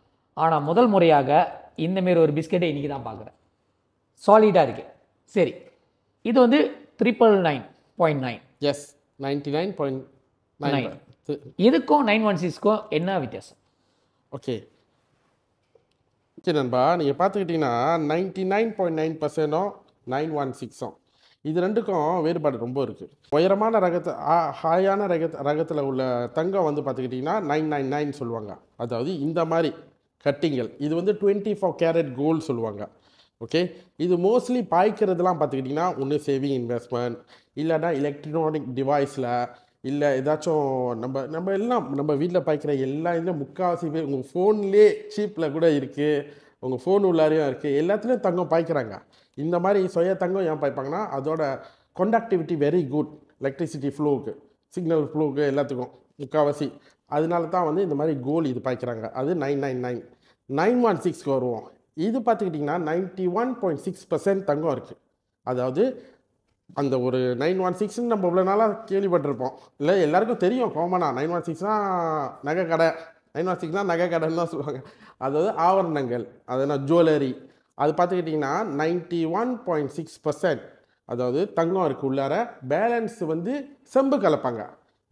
ஆனால் முதல் முறையாக இந்தமாரி ஒரு பிஸ்கெட்டை இன்றைக்கி தான் பார்க்குறேன் சாலிடாக இருக்குது சரி இது வந்து triple nine point nine yes ninety nine point nine இதுக்கும் நைன் ஒன் சிக்ஸ்க்கும் என்ன வித்தியாசம் ஓகே சரி நண்பா நீங்கள் பார்த்துக்கிட்டிங்கன்னா நைன்ட்டி நைன் பாயிண்ட் நைன் பர்சன்டும் நைன் ஒன் சிக்ஸும் இது ரெண்டுக்கும் வேறுபாடு ரொம்ப இருக்குது உயரமான ரகத்தை ஹாயான ரகத் ரகத்தில் உள்ள தங்கம் வந்து பார்த்துக்கிட்டிங்கன்னா நைன் நைன் நைன் சொல்லுவாங்க அதாவது இந்த மாதிரி கட்டிங்கள் இது வந்து டுவெண்ட்டி ஃபோர் கேரட் கோல்டு சொல்லுவாங்க ஓகே இது மோஸ்ட்லி பாய்க்கிறதுலாம் பார்த்துக்கிட்டிங்கன்னா ஒன்று சேவிங் இன்வெஸ்ட்மெண்ட் இல்லைன்னா எலக்ட்ரானிக் டிவைஸில் இல்லை ஏதாச்சும் நம்ம நம்ம எல்லாம் நம்ம வீட்டில் பாய்க்கிற எல்லா இதுலையும் முக்கால்வாசி பேர் உங்கள் ஃபோன்லேயே சீப்பில் கூட இருக்குது உங்கள் ஃபோன் உள்ளாரையும் இருக்குது எல்லாத்துலேயும் தங்கம் பாய்க்கிறாங்க இந்த மாதிரி சுய தங்கம் ஏன் பாய்ப்பாங்கன்னா அதோட கொண்டாக்டிவிட்டி வெரி குட் எலக்ட்ரிசிட்டி ஃப்ளோவுக்கு சிக்னல் ஃப்ளோவுக்கு எல்லாத்துக்கும் முக்கால்வாசி அதனால தான் வந்து இந்த மாதிரி கோல் இது பாய்க்கிறாங்க அது nine nine nine nine one சிக்ஸ்க்கு வருவோம் இது பார்த்துக்கிட்டிங்கன்னா ninety one point six percent தங்கம் இருக்குது அதாவது அந்த ஒரு நைன் ஒன் சிக்ஸ்னு நம்ம இவ்வளோ நாளாக கேள்விப்பட்டிருப்போம் இல்லை எல்லாருக்கும் தெரியும் காமனாக நைன் ஒன் சிக்ஸ்னா நகை கடை நைன் ஒன் சிக்ஸ்னா நகை கடைன்னு தான் சொல்லுவாங்க அதாவது ஆவரணங்கள் அதனால் ஜுவல்லரி அது பார்த்துக்கிட்டிங்கன்னா ninety one point six percent அதாவது தங்கம் இருக்குது உள்ளார பேலன்ஸ் வந்து செம்பு கலப்பாங்க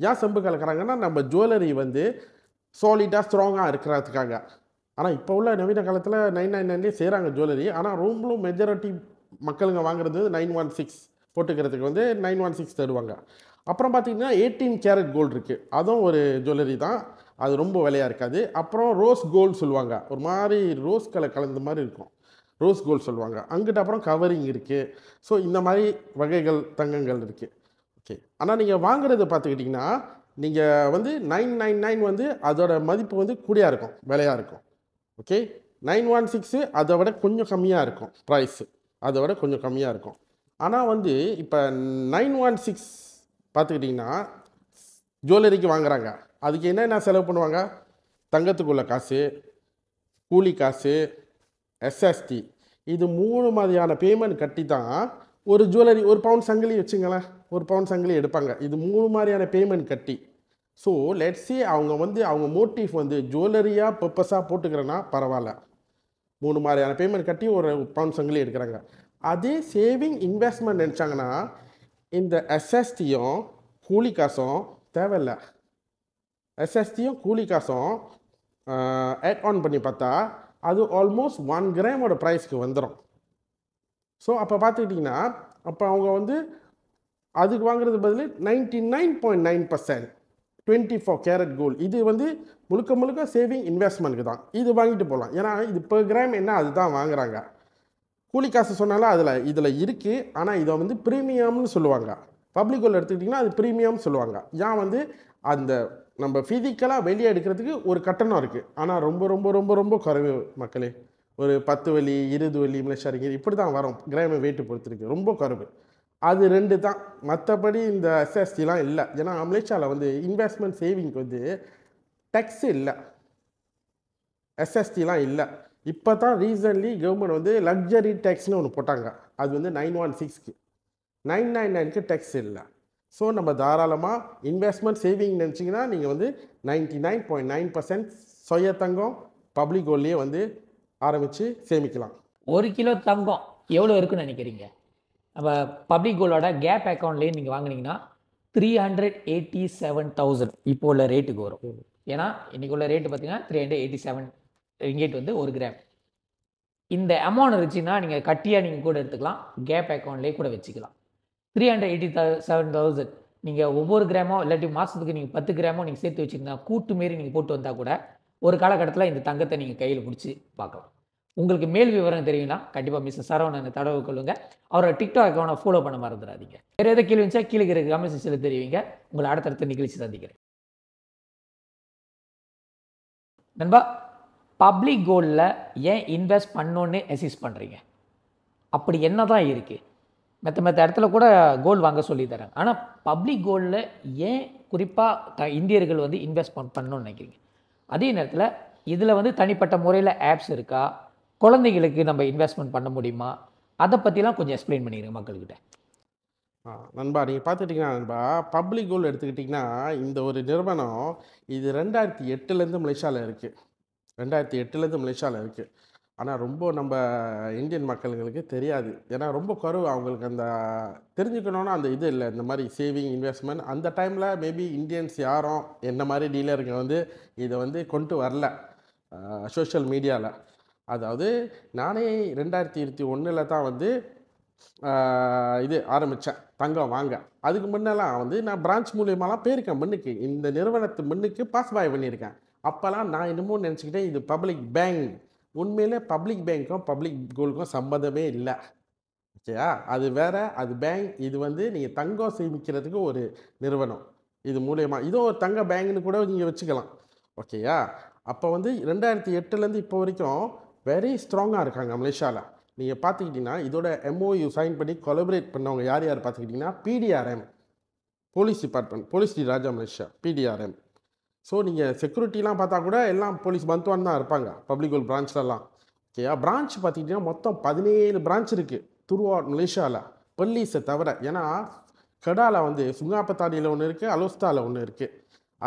ஏன் செம்பு கலக்கிறாங்கன்னா நம்ம ஜுவல்லரி வந்து சாலிடாக ஸ்ட்ராங்காக இருக்கிறதுக்காக ஆனால் இப்போ உள்ள நவீன காலத்தில் நைன் நைன் நைன்லேயே செய்கிறாங்க ஜுவல்லரி ஆனால் ரொம்பவும் மெஜாரிட்டி மக்களுங்க வாங்குறது நைன் ஒன் சிக்ஸ் போட்டுக்கிறதுக்கு வந்து நைன் ஒன் சிக்ஸ் தருவாங்க அப்புறம் பார்த்திங்கன்னா எயிட்டீன் கேரட் கோல்டு இருக்குது அதுவும் ஒரு ஜுவல்லரி தான் அது ரொம்ப விலையாக இருக்காது அப்புறம் ரோஸ் கோல்டு சொல்லுவாங்க ஒரு மாதிரி ரோஸ் கலர் கலந்த மாதிரி இருக்கும் ரோஸ் கோல்டு சொல்லுவாங்க அங்கிட்ட அப்புறம் கவரிங் இருக்குது ஸோ இந்த மாதிரி வகைகள் தங்கங்கள் இருக்குது ஓகே ஆனால் நீங்கள் வாங்குறது பார்த்துக்கிட்டிங்கன்னா நீங்கள் வந்து நைன் நைன் நைன் வந்து அதோட மதிப்பு வந்து கூடியாக இருக்கும் விலையாக இருக்கும் ஓகே நைன் ஒன் சிக்ஸு அதை விட கொஞ்சம் கம்மியாக இருக்கும் ப்ரைஸு அதை விட கொஞ்சம் கம்மியாக இருக்கும் ஆனால் வந்து இப்போ நைன் ஒன் சிக்ஸ் பார்த்துக்கிட்டிங்கன்னா ஜுவல்லரிக்கு வாங்குகிறாங்க அதுக்கு என்னென்ன செலவு பண்ணுவாங்க தங்கத்துக்குள்ள காசு கூலி காசு எஸ்எஸ்டி இது மூணு மாதிரியான பேமெண்ட் கட்டி தான் ஒரு ஜுவல்லரி ஒரு பவுன் சங்கிலி வச்சுங்களேன் ஒரு பவுன் சங்கிலி எடுப்பாங்க இது மூணு மாதிரியான பேமெண்ட் கட்டி ஸோ லெட்ஸி அவங்க வந்து அவங்க மோட்டிவ் வந்து ஜுவல்லரியாக பர்பஸாக போட்டுக்கிறேன்னா பரவாயில்ல மூணு மாதிரியான பேமெண்ட் கட்டி ஒரு பவுன் சங்கிலி எடுக்கிறாங்க அதே சேவிங் இன்வெஸ்ட்மெண்ட் நினச்சாங்கன்னா இந்த எஸ்எஸ்டியும் கூலி காசும் தேவையில்லை எஸ்எஸ்டியும் கூலி காசும் ஆட் ஆன் பண்ணி பார்த்தா அது ஆல்மோஸ்ட் ஒன் கிராமோட ப்ரைஸ்க்கு வந்துடும் ஸோ அப்போ பார்த்துக்கிட்டிங்கன்னா அப்போ அவங்க வந்து அதுக்கு வாங்குறது பதில் ninety nine point nine percent twenty four carat gold இது வந்து முழுக்க முழுக்க சேவிங் இன்வெஸ்ட்மெண்ட்டுக்கு தான் இது வாங்கிட்டு போகலாம் ஏன்னா இது பெர் கிராம் என்ன அதுதான் வாங்குறாங்க கூலி காசு சொன்னாலும் அதில் இதில் இருக்குது ஆனால் இதை வந்து ப்ரீமியம்னு சொல்லுவாங்க பப்ளிக் எடுத்துக்கிட்டிங்கன்னா அது ப்ரீமியம் சொல்லுவாங்க ஏன் வந்து அந்த நம்ம ஃபிசிக்கலாக வெளியே எடுக்கிறதுக்கு ஒரு கட்டணம் இருக்குது ஆனால் ரொம்ப ரொம்ப ரொம்ப ரொம்ப குறைவு மக்களே ஒரு பத்து வலி இருபது வலி மிளஷாரிங்க இப்படி தான் வரும் கிராம வெயிட்டு பொறுத்திருக்கு ரொம்ப குறைவு அது ரெண்டு தான் மற்றபடி இந்த எஸ்எஸ்டிலாம் இல்லை ஏன்னா மலேசியாவில் வந்து இன்வெஸ்ட்மெண்ட் சேவிங்க்கு வந்து டெக்ஸ் இல்லை எஸ்எஸ்டிலாம் இல்லை இப்போ தான் ரீசன்ட்லி கவர்மெண்ட் வந்து லக்ஸரி டேக்ஸ்னு ஒன்று போட்டாங்க அது வந்து நைன் ஒன் சிக்ஸ்க்கு நைன் நைன் நைனுக்கு டேக்ஸ் இல்லை ஸோ நம்ம தாராளமாக இன்வெஸ்ட்மெண்ட் சேவிங் நினச்சிங்கன்னா நீங்கள் வந்து ninety nine point nine percent சொய தங்கம் பப்ளிக் கோல்ட்லேயே வந்து ஆரம்பித்து சேமிக்கலாம் ஒரு கிலோ தங்கம் எவ்வளோ இருக்குன்னு நினைக்கிறீங்க நம்ம பப்ளிக் கோல்டோட கேப் அக்கௌண்ட்லேயே நீங்கள் வாங்கினீங்கன்னா three hundred eighty seven thousand இப்போ உள்ள ரேட்டுக்கு வரும் ஏன்னா இன்றைக்கி உள்ள ரேட்டு பார்த்தீங்கன்னா three hundred eighty seven ringgit வந்து ஒரு கிராம் இந்த அமௌண்ட் இருந்துச்சுன்னா நீங்கள் கட்டியாக நீங்கள் கூட எடுத்துக்கலாம் கேப் அக்கௌண்ட்லேயே கூட வச்சுக்கலாம் three hundred eighty thou seven thousand நீங்கள் ஒவ்வொரு கிராமோ இல்லாட்டி மாதத்துக்கு நீங்கள் பத்து கிராமோ நீங்கள் சேர்த்து வச்சுருந்தா கூட்டு மாரி நீங்கள் போட்டு வந்தால் கூட ஒரு காலகட்டத்தில் இந்த தங்கத்தை நீங்கள் கையில் பிடிச்சி பார்க்கலாம் உங்களுக்கு மேல் விவரம் தெரியும்னா கண்டிப்பாக மிஸ் சரவணனை தடவை கொள்ளுங்கள் அவரோட டிக்டாக் அக்கௌண்ட்டை ஃபாலோ பண்ண மறந்துடாதீங்க வேறு எதை கேள்வி வச்சா கீழே இருக்கிற கமெண்ட் செக்ஷனில் தெரிவிங்க உங்களை அடுத்தடுத்த நிகழ்ச்சி சந்திக்கிறேன் நண்பா பப்ளிக் கோல்டில் ஏன் இன்வெஸ்ட் பண்ணோன்னு அசிஸ் பண்ணுறீங்க அப்படி என்ன தான் இருக்குது மற்ற மற்ற இடத்துல கூட கோல் வாங்க சொல்லி தரேன் ஆனால் பப்ளிக் கோல்டில் ஏன் குறிப்பாக த இந்தியர்கள் வந்து இன்வெஸ்ட் பண் பண்ணணும்னு நினைக்கிறீங்க அதே நேரத்தில் இதில் வந்து தனிப்பட்ட முறையில் ஆப்ஸ் இருக்கா குழந்தைகளுக்கு நம்ம இன்வெஸ்ட்மெண்ட் பண்ண முடியுமா அதை பற்றிலாம் கொஞ்சம் எக்ஸ்பிளைன் பண்ணிக்கிறேன் மக்கள்கிட்ட நண்பா நீங்கள் பார்த்துட்டிங்கன்னா நண்பா பப்ளிக் கோல் எடுத்துக்கிட்டிங்கன்னா இந்த ஒரு நிறுவனம் இது ரெண்டாயிரத்தி எட்டுலேருந்து மலேசியாவில் இருக்குது ரெண்டாயிரத்தி எட்டுலேருந்து மலேசியாவில் இருக்குது ஆனால் ரொம்ப நம்ம இந்தியன் மக்களுங்களுக்கு தெரியாது ஏன்னா ரொம்ப குறவு அவங்களுக்கு அந்த தெரிஞ்சுக்கணுன்னா அந்த இது இல்லை இந்த மாதிரி சேவிங் இன்வெஸ்ட்மெண்ட் அந்த டைமில் மேபி இந்தியன்ஸ் யாரும் என்ன மாதிரி டீலருங்க வந்து இதை வந்து கொண்டு வரல சோஷியல் மீடியாவில் அதாவது நானே ரெண்டாயிரத்தி இருபத்தி ஒன்றில் தான் வந்து இது ஆரம்பித்தேன் தங்கம் வாங்க அதுக்கு முன்னெல்லாம் வந்து நான் பிரான்ச் மூலியமாலாம் போயிருக்கேன் மண்ணுக்கு இந்த நிறுவனத்து மண்ணுக்கு பாஸ் பாய் பண்ணியிருக்கேன் அப்போல்லாம் நான் என்னமோ நினச்சிக்கிட்டேன் இது பப்ளிக் பேங்க் உண்மையிலே பப்ளிக் பேங்க்கும் பப்ளிக் கோல்டுக்கும் சம்மந்தமே இல்லை ஓகேயா அது வேறு அது பேங்க் இது வந்து நீங்கள் தங்கம் சேமிக்கிறதுக்கு ஒரு நிறுவனம் இது மூலயமா இதோ ஒரு தங்க பேங்க்னு கூட நீங்கள் வச்சுக்கலாம் ஓகேயா அப்போ வந்து ரெண்டாயிரத்தி எட்டுலேருந்து இப்போ வரைக்கும் வெரி ஸ்ட்ராங்காக இருக்காங்க மலேசியாவில் நீங்கள் பார்த்துக்கிட்டிங்கன்னா இதோட எம்ஓயு சைன் பண்ணி கொலபரேட் பண்ணவங்க யார் யார் பார்த்துக்கிட்டிங்கன்னா PDRM police department police Di Raja Malaysia PDRM so நீங்கள் செக்யூரிட்டிலாம் பார்த்தா கூட எல்லாம் போலீஸ் பந்துவான் தான் இருப்பாங்க பப்ளிக் ஒரு பிரான்ச்லலாம் ஓகேயா பிரான்ச் பார்த்துக்கிட்டிங்கன்னா மொத்தம் பதினேழு பிரான்ச் இருக்குது துருவா மலேசியாவில் பள்ளிஸை தவிர ஏன்னா கடாவில் வந்து சுங்காப்பத்தானியில் ஒன்று இருக்குது அலோஸ்தாவில் ஒன்று இருக்குது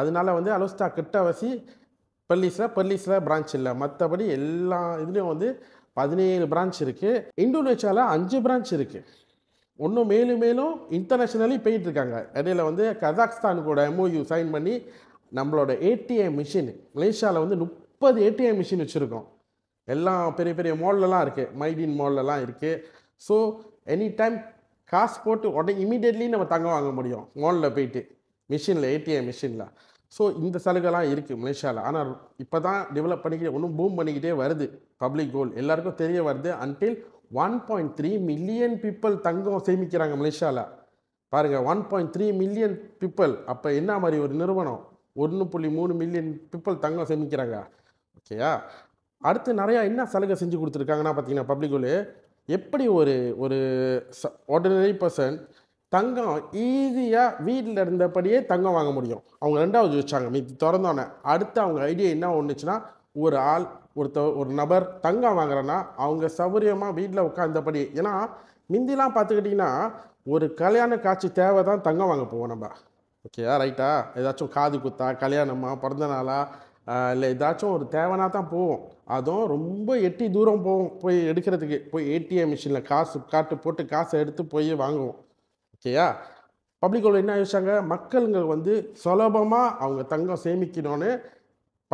அதனால வந்து அலோஸ்தா கிட்டவசி பள்ளிஸில் பர்லீஸில் பிரான்ச் இல்லை மற்றபடி எல்லா இதுலேயும் வந்து பதினேழு பிரான்ச் இருக்குது இந்தோனேஷியாவில் அஞ்சு பிரான்ச் இருக்குது ஒன்றும் மேலும் மேலும் இன்டர்நேஷ்னலி போயிட்டுருக்காங்க இடையில வந்து கzakhstan கூட எம்ஓயு சைன் பண்ணி நம்மளோட ஏடிஎம் மிஷின் மலேசியாவில் வந்து முப்பது ஏடிஎம் மிஷின் வச்சுருக்கோம் எல்லாம் பெரிய பெரிய மால்லலாம் இருக்குது மைடின் மால்லலாம் இருக்குது ஸோ எனி டைம் காசு போட்டு உடனே இமீடியட்லி நம்ம தங்கம் வாங்க முடியும் மாலில் போயிட்டு மிஷினில் ஏடிஎம் மிஷினில் ஸோ இந்த சலுகைலாம் இருக்குது மலேசியாவில் ஆனால் இப்போ தான் டெவலப் பண்ணிக்கிட்டே ஒன்றும் பூம் பண்ணிக்கிட்டே வருது பப்ளிக் கோல் எல்லாருக்கும் தெரிய வருது until one point three million people தங்கம் சேமிக்கிறாங்க மலேசியாவில் பாருங்கள் one point three million people அப்போ என்ன மாதிரி ஒரு நிறுவனம் ஒன்று புள்ளி மூணு மில்லியன் பீப்புள் தங்கம் சேமிக்கிறாங்க ஓகேயா அடுத்து நிறையா என்ன சலுகை செஞ்சு கொடுத்துருக்காங்கன்னா பார்த்தீங்கன்னா பப்ளிக்குள்ளே எப்படி ஒரு ஒரு ச ஆர்டினரி பர்சன் தங்கம் ஈஸியாக வீட்டில் இருந்தபடியே தங்கம் வாங்க முடியும் அவங்க ரெண்டாவது வச்சாங்க மீதி திறந்தோன்னே அடுத்து அவங்க ஐடியா என்ன ஒன்றுச்சுன்னா ஒரு ஆள் ஒருத்த ஒரு நபர் தங்கம் வாங்குறேன்னா அவங்க சௌகரியமாக வீட்டில் உட்காந்தபடி ஏன்னா முந்திலாம் பார்த்துக்கிட்டிங்கன்னா ஒரு கல்யாண காட்சி தேவை தான் தங்கம் வாங்க போவோம் நம்ம ஓகேயா ரைட்டா ஏதாச்சும் காது குத்தா கல்யாணமா பிறந்த நாளா இல்லை ஏதாச்சும் ஒரு தேவைனா தான் போவோம் அதுவும் ரொம்ப எட்டி தூரம் போவோம் போய் எடுக்கிறதுக்கு போய் ஏடிஎம் மிஷினில் காசு காட்டு போட்டு காசை எடுத்து போய் வாங்குவோம் ஓகேயா பப்ளிக் ஹோல் என்ன யோசிச்சாங்க மக்களுங்க வந்து சுலபமாக அவங்க தங்கம் சேமிக்கணும்னு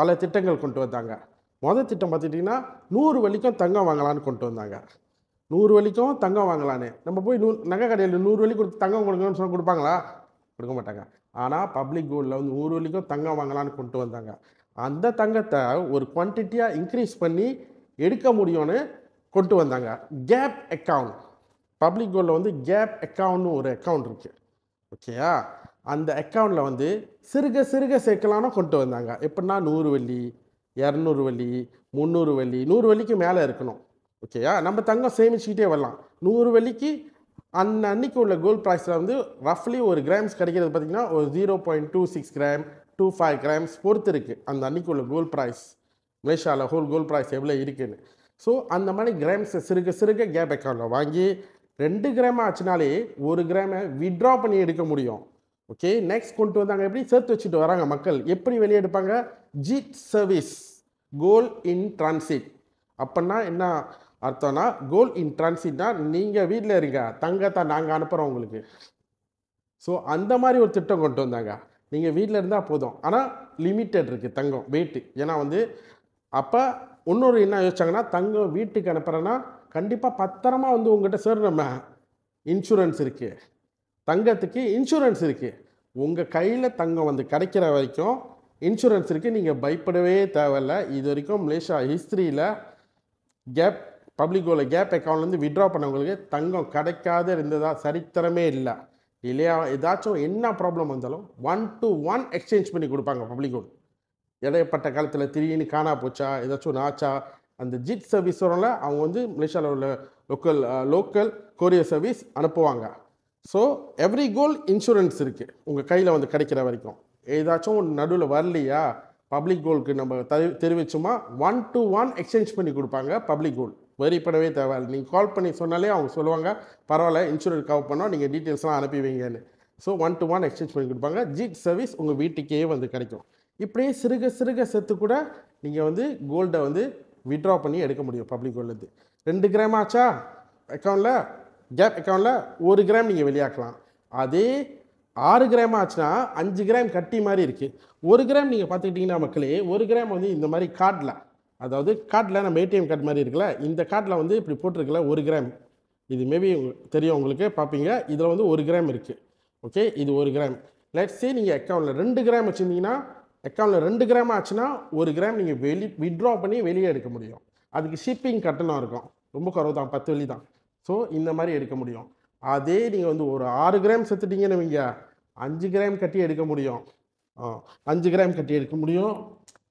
பல திட்டங்கள் கொண்டு வந்தாங்க மொதல் திட்டம் பார்த்துட்டிங்கன்னா நூறு வலிக்கும் தங்கம் வாங்கலான்னு கொண்டு வந்தாங்க நூறு வலிக்கும் தங்கம் வாங்கலான்னு நம்ம போய் நூ நகை கடையில் நூறு வலி கொடுத்து தங்கம் கொடுங்கன்னு சொன்னால் கொடுப்பாங்களா கொடுக்க மாட்டாங்க ஆனால் பப்ளிக் கோல்டில் வந்து ஒரு வரைக்கும் தங்கம் வாங்கலான்னு கொண்டு வந்தாங்க அந்த தங்கத்தை ஒரு குவான்டிட்டியாக இன்க்ரீஸ் பண்ணி எடுக்க முடியும்னு கொண்டு வந்தாங்க கேப் அக்கௌண்ட் பப்ளிக் கோல்டில் வந்து கேப் அக்கௌண்ட்னு ஒரு அக்கௌண்ட் இருக்குது ஓகேயா அந்த அக்கௌண்ட்டில் வந்து சிறுக சிறுக சேர்க்கலான்னு கொண்டு வந்தாங்க எப்படின்னா நூறு வள்ளி இரநூறு வள்ளி முந்நூறு வள்ளி நூறு வள்ளிக்கு மேலே இருக்கணும் ஓகேயா நம்ம தங்கம் சேமிச்சுக்கிட்டே வரலாம் நூறு வள்ளிக்கு அந்த அன்றைக்கு உள்ள கோல்ட் ப்ரைஸில் வந்து ரஃப்லி ஒரு கிராம்ஸ் கிடைக்கிறது பார்த்திங்கன்னா ஒரு zero point two six gram two five grams பொறுத்து இருக்குது அந்த அன்னைக்கு உள்ள கோல்ட் ப்ரைஸ் மேஷாவில் ஹோல் கோல்ட் ப்ரைஸ் எவ்வளோ இருக்குதுன்னு ஸோ அந்த மாதிரி கிராம்ஸை சிறுக சிறுக கேப் அக்கௌண்ட்டில் வாங்கி ரெண்டு கிராம் ஆச்சுனாலே ஒரு கிராமை விட்ரா பண்ணி எடுக்க முடியும் ஓகே நெக்ஸ்ட் கொண்டு வந்தாங்க எப்படி சேர்த்து வச்சுட்டு வராங்க மக்கள் எப்படி வெளியே எடுப்பாங்க GIT service gold in transit அப்படின்னா என்ன அர்த்தம்னா கோல் இன் ட்ரான்சிட்னா நீங்கள் வீட்டில் இருங்க தங்கத்தை நாங்கள் அனுப்புகிறோம் உங்களுக்கு ஸோ அந்த மாதிரி ஒரு திட்டம் கொண்டு வந்தாங்க நீங்கள் வீட்டில் இருந்தால் போதும் ஆனால் லிமிட்டட் இருக்குது தங்கம் வெயிட்டு ஏன்னா வந்து அப்போ இன்னொரு என்ன யோசிச்சாங்கன்னா தங்கம் வீட்டுக்கு அனுப்புகிறேன்னா கண்டிப்பாக பத்திரமா வந்து உங்கள்கிட்ட சார் நம்ம இன்சூரன்ஸ் இருக்குது தங்கத்துக்கு இன்சூரன்ஸ் இருக்குது உங்கள் கையில் தங்கம் வந்து கிடைக்கிற வரைக்கும் இன்சூரன்ஸ் இருக்குது நீங்கள் பயப்படவே தேவையில்ல இது வரைக்கும் மலேசியா ஹிஸ்ட்ரியில் கேப் பப்ளிக் கோல கேப் அக்கௌண்ட்லேருந்து விட்ரா பண்ணவங்களுக்கு தங்கம் கிடைக்காத இருந்ததா சரித்திரமே இல்லை இல்லையா ஏதாச்சும் என்ன ப்ராப்ளம் வந்தாலும் ஒன் டு ஒன் எக்ஸ்சேஞ்ச் பண்ணி கொடுப்பாங்க பப்ளிக் கோல் இடைப்பட்ட காலத்தில் திடீர்னு காணா போச்சா ஏதாச்சும் நாச்சா அந்த ஜிட் சர்வீஸ் வரல அவங்க வந்து மலேசியாவில் உள்ள லோக்கல் லோக்கல் கொரியர் சர்வீஸ் அனுப்புவாங்க ஸோ எவ்ரி கோல் இன்சூரன்ஸ் இருக்குது உங்கள் கையில் வந்து கிடைக்கிற வரைக்கும் ஏதாச்சும் நடுவில் வரலையா பப்ளிக் கோலுக்கு நம்ம தெரிவிச்சுமா ஒன் டு ஒன் எக்ஸ்சேஞ்ச் பண்ணி கொடுப்பாங்க பப்ளிக் கோல்டு வரி பண்ணவே தேவை நீங்கள் கால் பண்ணி சொன்னாலே அவங்க சொல்லுவாங்க பரவாயில்ல இன்சூரன்ஸ் கவர் பண்ணோம் நீங்கள் டீட்டெயில்ஸ்லாம் அனுப்பிவிங்கன்னு so one to one exchange பண்ணி கொடுப்பாங்க ஜீப் சர்வீஸ் உங்கள் வீட்டுக்கே வந்து கிடைக்கும் இப்படியே சிறுக சிறுக செத்து கூட நீங்கள் வந்து கோல்டை வந்து விட்ரா பண்ணி எடுக்க முடியும் பப்ளிக் கோல்டுலேருந்து ரெண்டு கிராம் ஆச்சா அக்கௌண்டில் கேப் அக்கௌண்ட்டில் ஒரு கிராம் நீங்கள் வெளியாக்கலாம் அதே ஆறு கிராம் ஆச்சுன்னா அஞ்சு கிராம் கட்டி மாதிரி இருக்குது ஒரு கிராம் நீங்கள் பார்த்துக்கிட்டிங்கன்னா மக்களே ஒரு கிராம் வந்து இந்த மாதிரி கார்டில் அதாவது கார்டில் நம்ம ஏடிஎம் கார்டு மாதிரி இருக்குல்ல இந்த கார்டில் வந்து இப்படி போட்டிருக்கல ஒரு கிராம் இது மேபி தெரியும் உங்களுக்கு பார்ப்பீங்க இதில் வந்து ஒரு கிராம் இருக்குது ஓகே இது ஒரு கிராம் லெட்ஸே நீங்கள் அக்கௌண்ட்டில் ரெண்டு கிராம் வச்சுருந்தீங்கன்னா அக்கௌண்ட்டில் ரெண்டு கிராம் ஆச்சுன்னா ஒரு கிராம் நீங்கள் வெளி விட்ரா பண்ணி வெளியே எடுக்க முடியும் அதுக்கு ஷிப்பிங் கட்டணம் இருக்கும் ரொம்ப குறவு தான் பத்து வழி தான் ஸோ இந்த மாதிரி எடுக்க முடியும் அதே நீங்கள் வந்து ஒரு ஆறு கிராம் செத்துட்டிங்கன்னு வைங்க அஞ்சு கிராம் கட்டி எடுக்க முடியும் அஞ்சு கிராம் கட்டி எடுக்க முடியும்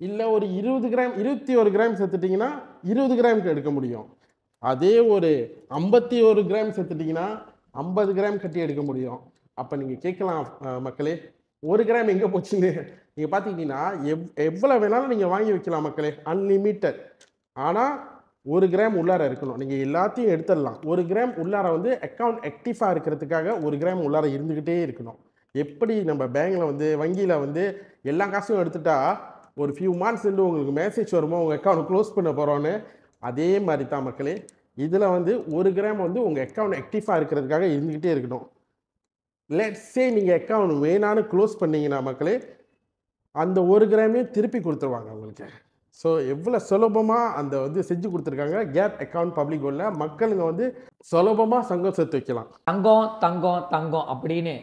இல்லை ஒரு இருபது கிராம் இருபத்தி ஒரு கிராம் செத்துட்டிங்கன்னா இருபது கிராம்க்கு எடுக்க முடியும் அதே ஒரு ஐம்பத்தி ஒரு கிராம் செத்துட்டிங்கன்னா ஐம்பது கிராம் கட்டி எடுக்க முடியும் அப்போ நீங்கள் கேட்கலாம் மக்களே ஒரு கிராம் எங்கே போச்சுன்னு நீங்கள் பார்த்துக்கிட்டிங்கன்னா எவ் எவ்வளோ வேணாலும் நீங்கள் வாங்கி வைக்கலாம் மக்களே அன்லிமிட்டட் ஆனால் ஒரு கிராம் உள்ளார இருக்கணும் நீங்கள் எல்லாத்தையும் எடுத்துடலாம் ஒரு கிராம் உள்ளார வந்து அக்கௌண்ட் ஆக்டிவாக இருக்கிறதுக்காக ஒரு கிராம் உள்ளார இருந்துக்கிட்டே இருக்கணும் எப்படி நம்ம பேங்கில் வந்து வங்கியில் வந்து எல்லா காசும் எடுத்துட்டா ஒரு ஃபியூ மந்த்ஸ் வந்து உங்களுக்கு மெசேஜ் வருமோ உங்கள் அக்கௌண்ட் க்ளோஸ் பண்ண போகிறோன்னு அதே மாதிரி தான் மக்களே இதில் வந்து ஒரு கிராம் வந்து உங்கள் அக்கௌண்ட் ஆக்டிவாக இருக்கிறதுக்காக இருந்துக்கிட்டே இருக்கணும் லெட்ஸே நீங்கள் அக்கௌண்ட் வேணான்னு க்ளோஸ் பண்ணிங்கன்னா மக்களே அந்த ஒரு கிராமே திருப்பி கொடுத்துருவாங்க உங்களுக்கு ஸோ எவ்வளோ சுலபமாக அந்த வந்து செஞ்சு கொடுத்துருக்காங்க கேப் அக்கௌண்ட் பப்ளிக் கோல்டில் மக்களுங்க வந்து சுலபமாக சங்கம் சேர்த்து வைக்கலாம் தங்கம் தங்கம் தங்கம் அப்படின்னு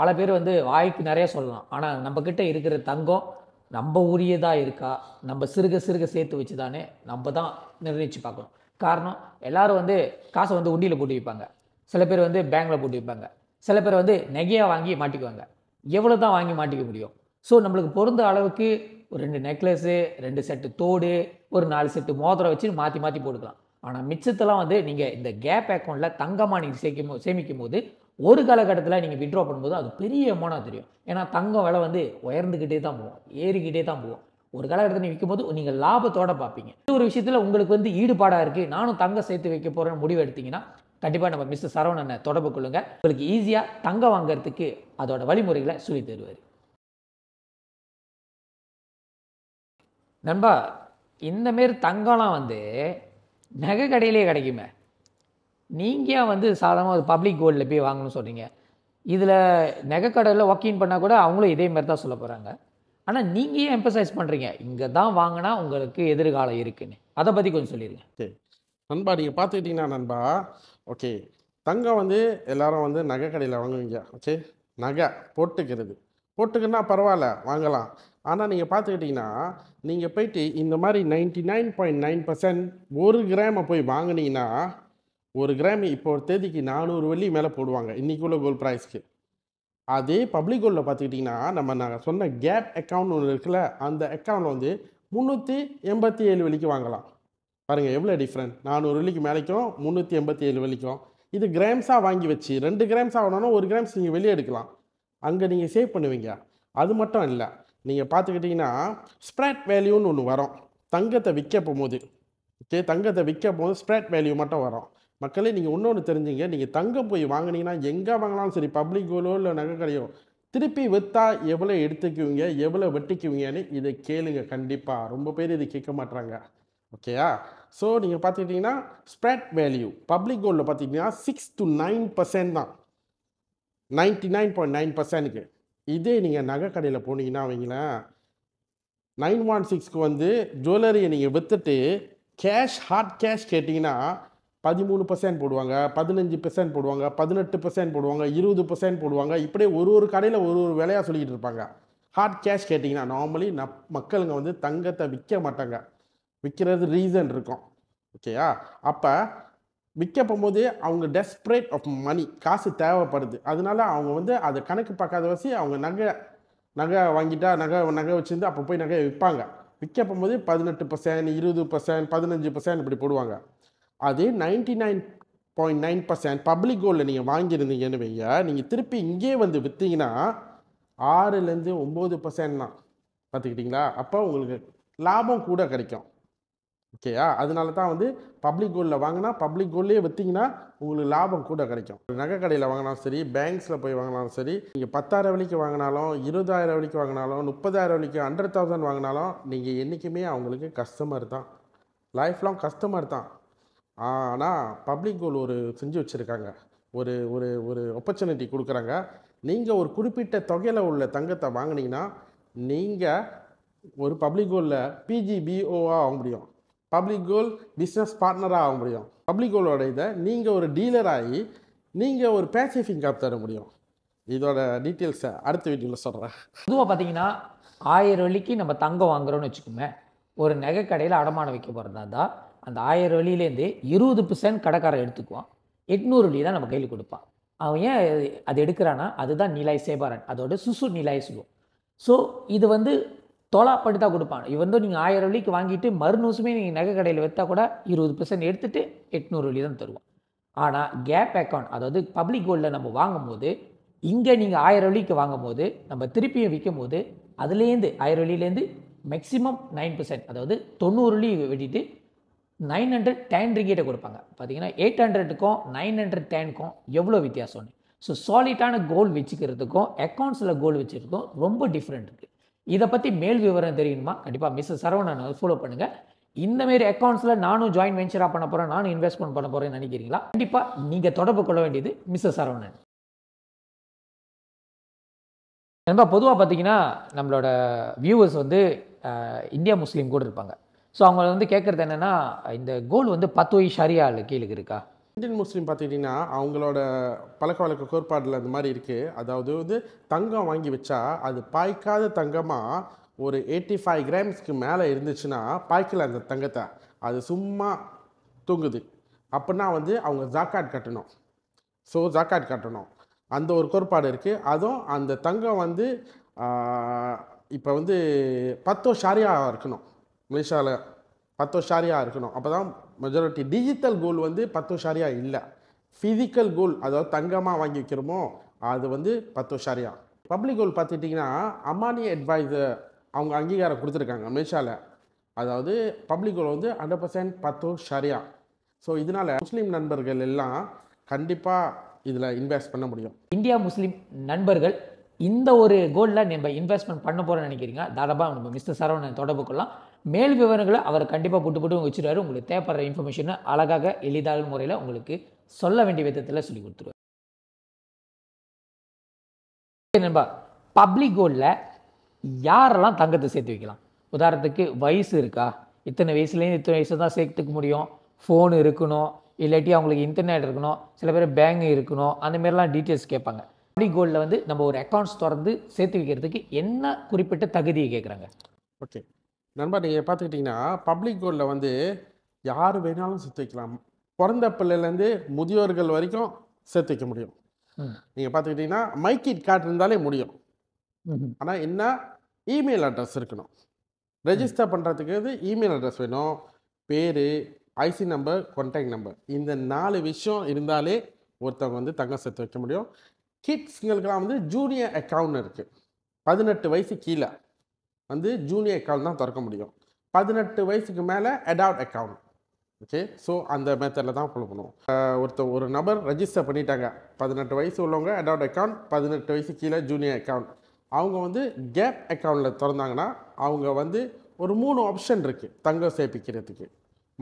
பல பேர் வந்து வாய்க்கு நிறைய சொல்லலாம் ஆனால் நம்மக்கிட்ட இருக்கிற தங்கம் நம்ம உரியதாக இருக்கா நம்ம சிறுக சிறுக சேர்த்து வச்சு தானே நம்ம தான் நிர்ணயித்து பார்க்கணும் காரணம் எல்லோரும் வந்து காசை வந்து உண்டியில் போட்டு வைப்பாங்க சில பேர் வந்து பேங்கில் போட்டு வைப்பாங்க சில பேர் வந்து நெகையாக வாங்கி மாட்டிக்குவாங்க எவ்வளோ தான் வாங்கி மாட்டிக்க முடியும் ஸோ நம்மளுக்கு பொருந்த அளவுக்கு ஒரு ரெண்டு நெக்லஸ்ஸு ரெண்டு செட்டு தோடு ஒரு நாலு செட்டு மோதிரம் வச்சு மாற்றி மாற்றி போட்டுக்கலாம் ஆனால் மிச்சத்தெல்லாம் வந்து நீங்கள் இந்த கேப் அக்கௌண்ட்டில் தங்கமாக நீங்கள் சேமிக்கும் போது ஒரு காலகட்டத்தில் நீங்கள் விட்ரா பண்ணும்போது அது பெரிய அமௌண்ட்டாக தெரியும் ஏன்னா தங்கம் விலை வந்து உயர்ந்துக்கிட்டே தான் போகும் ஏறிக்கிட்டே தான் போகும் ஒரு காலகட்டத்தில் விற்கும் போது நீங்கள் லாபத்தோட பார்ப்பீங்க இந்த ஒரு விஷயத்தில் உங்களுக்கு வந்து ஈடுபாடாக இருக்குது நானும் தங்க சேர்த்து வைக்க போகிறேன் முடிவு எடுத்தீங்கன்னா கண்டிப்பாக நம்ம மிஸ்டர் சரவணனை தொடர்பு கொள்ளுங்கள் உங்களுக்கு ஈஸியாக தங்கம் வாங்குறதுக்கு அதோட வழிமுறைகளை சொல்லி தருவார் நண்பா இந்தமாரி தங்கம்லாம் வந்து நகை கடையிலே கிடைக்குமே நீங்கள் வந்து சாதாரணமாக ஒரு பப்ளிக் கோல்டில் போய் வாங்கணும்னு சொல்கிறீங்க இதில் நெகக்கடையில் வாக்கின் பண்ணால் கூட அவங்களும் இதே மாதிரி தான் சொல்ல போகிறாங்க ஆனால் நீங்கள் எம்பசைஸ் பண்ணுறீங்க இங்கே தான் வாங்கினா உங்களுக்கு எதிர்காலம் இருக்குன்னு அதை பற்றி கொஞ்சம் சொல்லிடுங்க சரி நண்பா நீங்கள் பார்த்துக்கிட்டிங்கன்னா நண்பா ஓகே தங்கம் வந்து எல்லாரும் வந்து நகை கடையில் வாங்குவீங்க ஓகே நகை போட்டுக்கிறது போட்டுக்குன்னா பரவாயில்ல வாங்கலாம் ஆனால் நீங்கள் பார்த்துக்கிட்டிங்கன்னா நீங்கள் போயிட்டு இந்த மாதிரி ninety nine point nine percent ஒரு கிராமை போய் வாங்கினீங்கன்னா ஒரு கிராம் இப்போ ஒரு தேதிக்கு நானூறு வெள்ளி மேலே போடுவாங்க இன்றைக்குள்ள கோல்டு ப்ரைஸ்க்கு அதே பப்ளிக் கோல்டில் பார்த்துக்கிட்டிங்கன்னா நம்ம நாங்கள் சொன்ன கேப் அக்கௌண்ட் ஒன்று இருக்குல்ல அந்த அக்கௌண்ட்டில் வந்து முந்நூற்றி எண்பத்தி ஏழு வெள்ளிக்கு வாங்கலாம் பாருங்கள் எவ்வளோ டிஃப்ரெண்ட் நானூறு வெள்ளிக்கு மேலேக்கும் முந்நூற்றி எண்பத்தி ஏழு வெள்ளிக்கும் இது கிராம்ஸாக வாங்கி வச்சு ரெண்டு கிராம்ஸ் ஆகணும்னா ஒரு கிராம்ஸ் நீங்கள் வெளியே எடுக்கலாம் அங்கே நீங்கள் சேவ் பண்ணுவீங்க அது மட்டும் இல்லை நீங்கள் பார்த்துக்கிட்டிங்கன்னா ஸ்ப்ரெட் வேல்யூன்னு ஒன்று வரும் தங்கத்தை விற்க போகும்போது ஓகே தங்கத்தை விற்க போது ஸ்ப்ரெட் வேல்யூ மட்டும் வரும் மக்களே நீங்கள் இன்னொன்று தெரிஞ்சுங்க நீங்கள் தங்கம் போய் வாங்கினீங்கன்னா எங்கே வாங்கினாலும் சரி பப்ளிக்கோலோ இல்லை நகை கடையோ திருப்பி விற்றா எவ்வளோ எடுத்துக்குவீங்க எவ்வளோ வெட்டிக்குவீங்கன்னு இதை கேளுங்க கண்டிப்பாக ரொம்ப பேர் இதை கேட்க மாட்டாங்க ஓகேயா ஸோ நீங்கள் பார்த்துக்கிட்டிங்கன்னா ஸ்ப்ரெட் வேல்யூ பப்ளிக் கோல்டில் பார்த்தீங்கன்னா சிக்ஸ் டு நைன் பர்சன்ட் தான் நைன்ட்டி நைன் பாயிண்ட் நைன் பர்சன்ட்க்கு இதே நீங்கள் நகை கடையில் போனீங்கன்னா அவங்களேன் நைன் ஒன் சிக்ஸ்க்கு வந்து ஜுவல்லரியை நீங்கள் விற்றுட்டு கேஷ் ஹார்ட் கேஷ் கேட்டிங்கன்னா பதிமூணு பர்சன்ட் போடுவாங்க பதினஞ்சு பர்சன்ட் போடுவாங்க பதினெட்டு பர்சன்ட் போடுவாங்க இருபது பர்சன்ட் போடுவாங்க இப்படியே ஒரு ஒரு கடையில் ஒரு ஒரு விலையாக சொல்லிக்கிட்டு இருப்பாங்க ஹார்ட் கேஷ் கேட்டிங்கன்னா நார்மலி ந மக்களுங்க வந்து தங்கத்தை விற்க மாட்டாங்க விற்கிறது ரீசன் இருக்கும் ஓகேயா அப்போ விற்க போகும்போது அவங்க டெஸ்பரேட் ஆஃப் மணி காசு தேவைப்படுது அதனால அவங்க வந்து அதை கணக்கு பார்க்காத வசி அவங்க நகை நகை வாங்கிட்டா நகை நகை வச்சுருந்து அப்போ போய் நகையை விற்பாங்க விற்க போகும்போது பதினெட்டு பர்சன்ட் இருபது பர்சன்ட் பதினஞ்சு பர்சன்ட் இப்படி போடுவாங்க அது ninety nine point nine percent public கோல்டில் நீங்கள் வாங்கியிருந்தீங்கன்னு வைங்க நீங்கள் திருப்பி இங்கேயே வந்து விற்றீங்கன்னா ஆறுலேருந்து ஒம்பது பர்சன்ட் தான் பார்த்துக்கிட்டிங்களா அப்போ உங்களுக்கு லாபம் கூட கிடைக்கும் ஓகேயா அதனால தான் வந்து பப்ளிக் கோல்டில் வாங்கினா பப்ளிக் கோல்டே விற்றிங்கன்னா உங்களுக்கு லாபம் கூட கிடைக்கும் நகை கடையில் வாங்கினாலும் சரி பேங்க்ஸில் போய் வாங்கினாலும் சரி நீங்கள் பத்தாயிரம் விலைக்கு வாங்கினாலும் இருபதாயிரம் விலைக்கு வாங்கினாலும் முப்பதாயிரம் விலைக்கு ஹண்ட்ரட் தௌசண்ட் வாங்கினாலும் நீங்கள் என்றைக்குமே அவங்களுக்கு கஸ்டமர் தான் லைஃப் லாங் கஸ்டமர் தான் ஆனால் பப்ளிக் கோல் ஒரு செஞ்சு வச்சுருக்காங்க ஒரு ஒரு ஒரு ஆப்பர்ச்சுனிட்டி கொடுக்குறாங்க நீங்கள் ஒரு குறிப்பிட்ட தொகையில் உள்ள தங்கத்தை வாங்கினீங்கன்னா நீங்கள் ஒரு பப்ளிக் கோலில் பிஜிபிஓவாக ஆக முடியும் பப்ளிக் கோல் பிஸ்னஸ் பார்ட்னராக ஆக முடியும் பப்ளிக் கோலோட இதை நீங்கள் ஒரு டீலர் ஆகி நீங்கள் ஒரு பேசிஃப் இன்கம் தர முடியும் இதோட டீட்டெயில்ஸை அடுத்த வீடியோவில் சொல்கிறேன் பொதுவாக பார்த்தீங்கன்னா ஆயிரம் வழிக்கு நம்ம தங்கம் வாங்குறோன்னு வச்சுக்கோமே ஒரு நகை கடையில் அடமானம் வைக்க போகிறதா தான் அந்த ஆயிரம் வழியிலேருந்து இருபது பர்சன்ட் கடைக்காரன் எடுத்துக்குவான் எட்நூறு வழி தான் நம்ம கையில் கொடுப்பான் அவன் ஏன் அது எடுக்கிறான்னா அதுதான் நிலாய் சேபாரன் அதோட சுசு நிலாய் சுகம் ஸோ இது வந்து தோலாப்பட்டு தான் கொடுப்பான் இவன் வந்து நீங்கள் ஆயிரம் வழிக்கு வாங்கிட்டு மறுநூசுமே நீங்கள் நகை கடையில் வைத்தா கூட இருபது பர்சன்ட் எடுத்துகிட்டு எட்நூறு வழி தான் தருவான் ஆனால் கேப் அக்கௌண்ட் அதாவது பப்ளிக் கோல்டில் நம்ம வாங்கும்போது இங்கே நீங்கள் ஆயிரம் வழிக்கு வாங்கும் போது நம்ம திருப்பியும் விற்கும் போது அதுலேருந்து ஆயிரம் வழியிலேருந்து மேக்ஸிமம் நைன் பர்சன்ட் அதாவது தொண்ணூறு வழி வெட்டிட்டு நைன் ஹண்ட்ரட் டேன் ரிகேட்டை கொடுப்பாங்க பார்த்தீங்கன்னா எயிட் ஹண்ட்ரட்டுக்கும் நைன் ஹண்ட்ரட் டேனுக்கும் எவ்வளோ வித்தியாசம்னு ஸோ சாலிட்டான கோல் வச்சுக்கிறதுக்கும் அக்கௌண்ட்ஸில் கோல் வச்சுருக்கும் ரொம்ப டிஃப்ரெண்ட் இருக்குது இதை பற்றி மேல் விவரம் தெரியணுமா கண்டிப்பாக மிஸ் சரவணன் ஃபாலோ பண்ணுங்கள் இந்தமாரி அக்கௌண்ட்ஸில் நானும் ஜாயின் வெஞ்சராக பண்ண போகிறேன் நானும் இன்வெஸ்ட்மெண்ட் பண்ண போகிறேன்னு நினைக்கிறீங்களா கண்டிப்பாக நீங்கள் தொடர்பு கொள்ள வேண்டியது மிஸ் சரவணன் நண்பா பொதுவாக பார்த்தீங்கன்னா நம்மளோட வியூவர்ஸ் வந்து இந்தியா முஸ்லீம் கூட இருப்பாங்க ஸோ அவங்க வந்து கேட்குறது என்னென்னா இந்த கோல் வந்து பத்து சரியா இல்லை கீழே இருக்கா இந்தியன் முஸ்லீம் பார்த்துக்கிட்டிங்கன்னா அவங்களோட பழக்க வழக்க கோட்பாடில் அந்த மாதிரி இருக்குது அதாவது வந்து தங்கம் வாங்கி வச்சா அது பாய்க்காத தங்கமாக ஒரு எயிட்டி ஃபைவ் கிராம்ஸ்க்கு மேலே இருந்துச்சுன்னா பாய்க்கல அந்த தங்கத்தை அது சும்மா தூங்குது அப்படின்னா வந்து அவங்க ஜாக்காட் கட்டணும் ஸோ ஜாக்காட் கட்டணும் அந்த ஒரு கோட்பாடு இருக்குது அதுவும் அந்த தங்கம் வந்து இப்போ வந்து பத்தோ ஷாரியாக இருக்கணும் மலேசியாவில் பத்து வருஷாரியாக இருக்கணும் அப்போ தான் மெஜாரிட்டி டிஜிட்டல் கோல் வந்து பத்து ஷாரியா இல்லை ஃபிசிக்கல் கோல் அதாவது தங்கமாக வாங்கி வைக்கிறோமோ அது வந்து பத்து ஷாரியா பப்ளிக் கோல் பார்த்துட்டிங்கன்னா அம்மானி அட்வைஸர் அவங்க அங்கீகாரம் கொடுத்துருக்காங்க மலேசியாவில் அதாவது பப்ளிக் கோல் வந்து ஹண்ட்ரட் பர்சன்ட் பத்து ஷாரியா ஸோ இதனால் முஸ்லீம் நண்பர்கள் எல்லாம் கண்டிப்பாக இதில் இன்வெஸ்ட் பண்ண முடியும் இந்தியா முஸ்லீம் நண்பர்கள் இந்த ஒரு கோல்டில் நம்ம இன்வெஸ்ட்மெண்ட் பண்ண போகிறோம்னு நினைக்கிறீங்க தாராளமாக நம்ம மிஸ்டர் சரவணன் தொடர்பு கொள்ளலாம் மேல் விவரங்களை அவர் கண்டிப்பாக போட்டு போட்டு வச்சுருவார் உங்களுக்கு தேவைப்படுற இன்ஃபர்மேஷனை அழகாக எளிதான முறையில் உங்களுக்கு சொல்ல வேண்டிய விதத்தில் சொல்லி கொடுத்துருவார் நண்பா பப்ளிக் கோல்டில் யாரெல்லாம் தங்கத்தை சேர்த்து வைக்கலாம் உதாரணத்துக்கு வயசு இருக்கா இத்தனை வயசுலேருந்து இத்தனை வயசு தான் சேர்த்துக்க முடியும் ஃபோன் இருக்கணும் இல்லாட்டி அவங்களுக்கு இன்டர்நெட் இருக்கணும் சில பேர் பேங்க் இருக்கணும் அந்த மாதிரிலாம் டீட்டெயில்ஸ் கேட்பாங்க பப்ளிக் கோல்டில் வந்து நம்ம ஒரு அக்கௌண்ட்ஸ் திறந்து சேர்த்து வைக்கிறதுக்கு என்ன குறிப்பிட்ட தகுதியை கேட்குறாங்க ஓகே நண்பா நீங்கள் பார்த்துக்கிட்டிங்கன்னா பப்ளிக் கோலில் வந்து யார் வேணாலும் சேர்த்து வைக்கலாம் பிறந்த பிள்ளைலேருந்து முதியோர்கள் வரைக்கும் சேர்த்து வைக்க முடியும் நீங்கள் பார்த்துக்கிட்டிங்கன்னா மைக்கிட் கார்டு இருந்தாலே முடியும் ஆனால் என்ன இமெயில் அட்ரஸ் இருக்கணும் ரெஜிஸ்டர் பண்ணுறதுக்கு வந்து இமெயில் அட்ரஸ் வேணும் பேர் ஐசி நம்பர் கான்டாக்ட் நம்பர் இந்த நாலு விஷயம் இருந்தாலே ஒருத்தவங்க வந்து தங்கம் சேர்த்து வைக்க முடியும் கிட்ஸுங்களுக்கெல்லாம் வந்து ஜூனியர் அக்கௌண்ட் இருக்குது பதினெட்டு வயசு கீழே வந்து ஜூனியர் அக்கௌண்ட் தான் திறக்க முடியும் பதினெட்டு வயசுக்கு மேலே அடாப்ட் அக்கௌண்ட் ஓகே ஸோ அந்த மெத்தடில் தான் ஃபாலோ பண்ணுவோம் ஒருத்தர் ஒரு நபர் ரெஜிஸ்டர் பண்ணிட்டாங்க பதினெட்டு வயசு உள்ளவங்க அடாப்ட் அக்கௌண்ட் பதினெட்டு வயசு கீழே ஜூனியர் அக்கௌண்ட் அவங்க வந்து கேப் அக்கௌண்ட்டில் திறந்தாங்கன்னா அவங்க வந்து ஒரு மூணு ஆப்ஷன் இருக்குது தங்கம் சேர்ப்பிக்கிறதுக்கு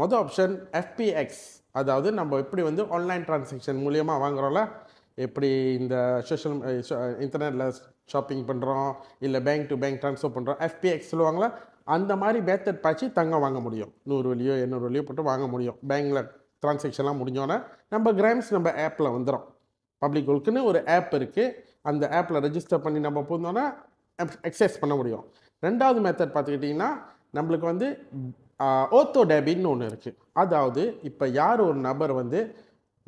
மொதல் ஆப்ஷன் எஃபிஎக்ஸ் அதாவது நம்ம எப்படி வந்து ஆன்லைன் டிரான்சாக்ஷன் மூலியமாக வாங்குகிறோம்ல எப்படி இந்த சோஷியல் eh, இன்டர்நெட்டில் ஷாப்பிங் பண்ணுறோம் இல்லை பேங்க் டு பேங்க் ட்ரான்ஸ்ஃபர் பண்ணுறோம் எஃபிஎக்ஸ் சொல்லுவாங்களா அந்த மாதிரி பேத்தட் பாய்ச்சி தங்கம் வாங்க முடியும் நூறு வழியோ எண்ணூறு வழியோ போட்டு வாங்க முடியும் பேங்கில் ட்ரான்சாக்ஷன்லாம் முடிஞ்சோன்னே நம்ம கிராம்ஸ் நம்ம ஆப்பில் வந்துடும் பப்ளிக் ஒர்க்குன்னு ஒரு ஆப் இருக்குது அந்த ஆப்பில் ரெஜிஸ்டர் பண்ணி நம்ம போனோன்னா எக்ஸசைஸ் பண்ண முடியும் ரெண்டாவது மெத்தட் பார்த்துக்கிட்டிங்கன்னா நம்மளுக்கு வந்து ஓத்தோ டேபின்னு ஒன்று இருக்குது அதாவது இப்போ யார் ஒரு நபர் வந்து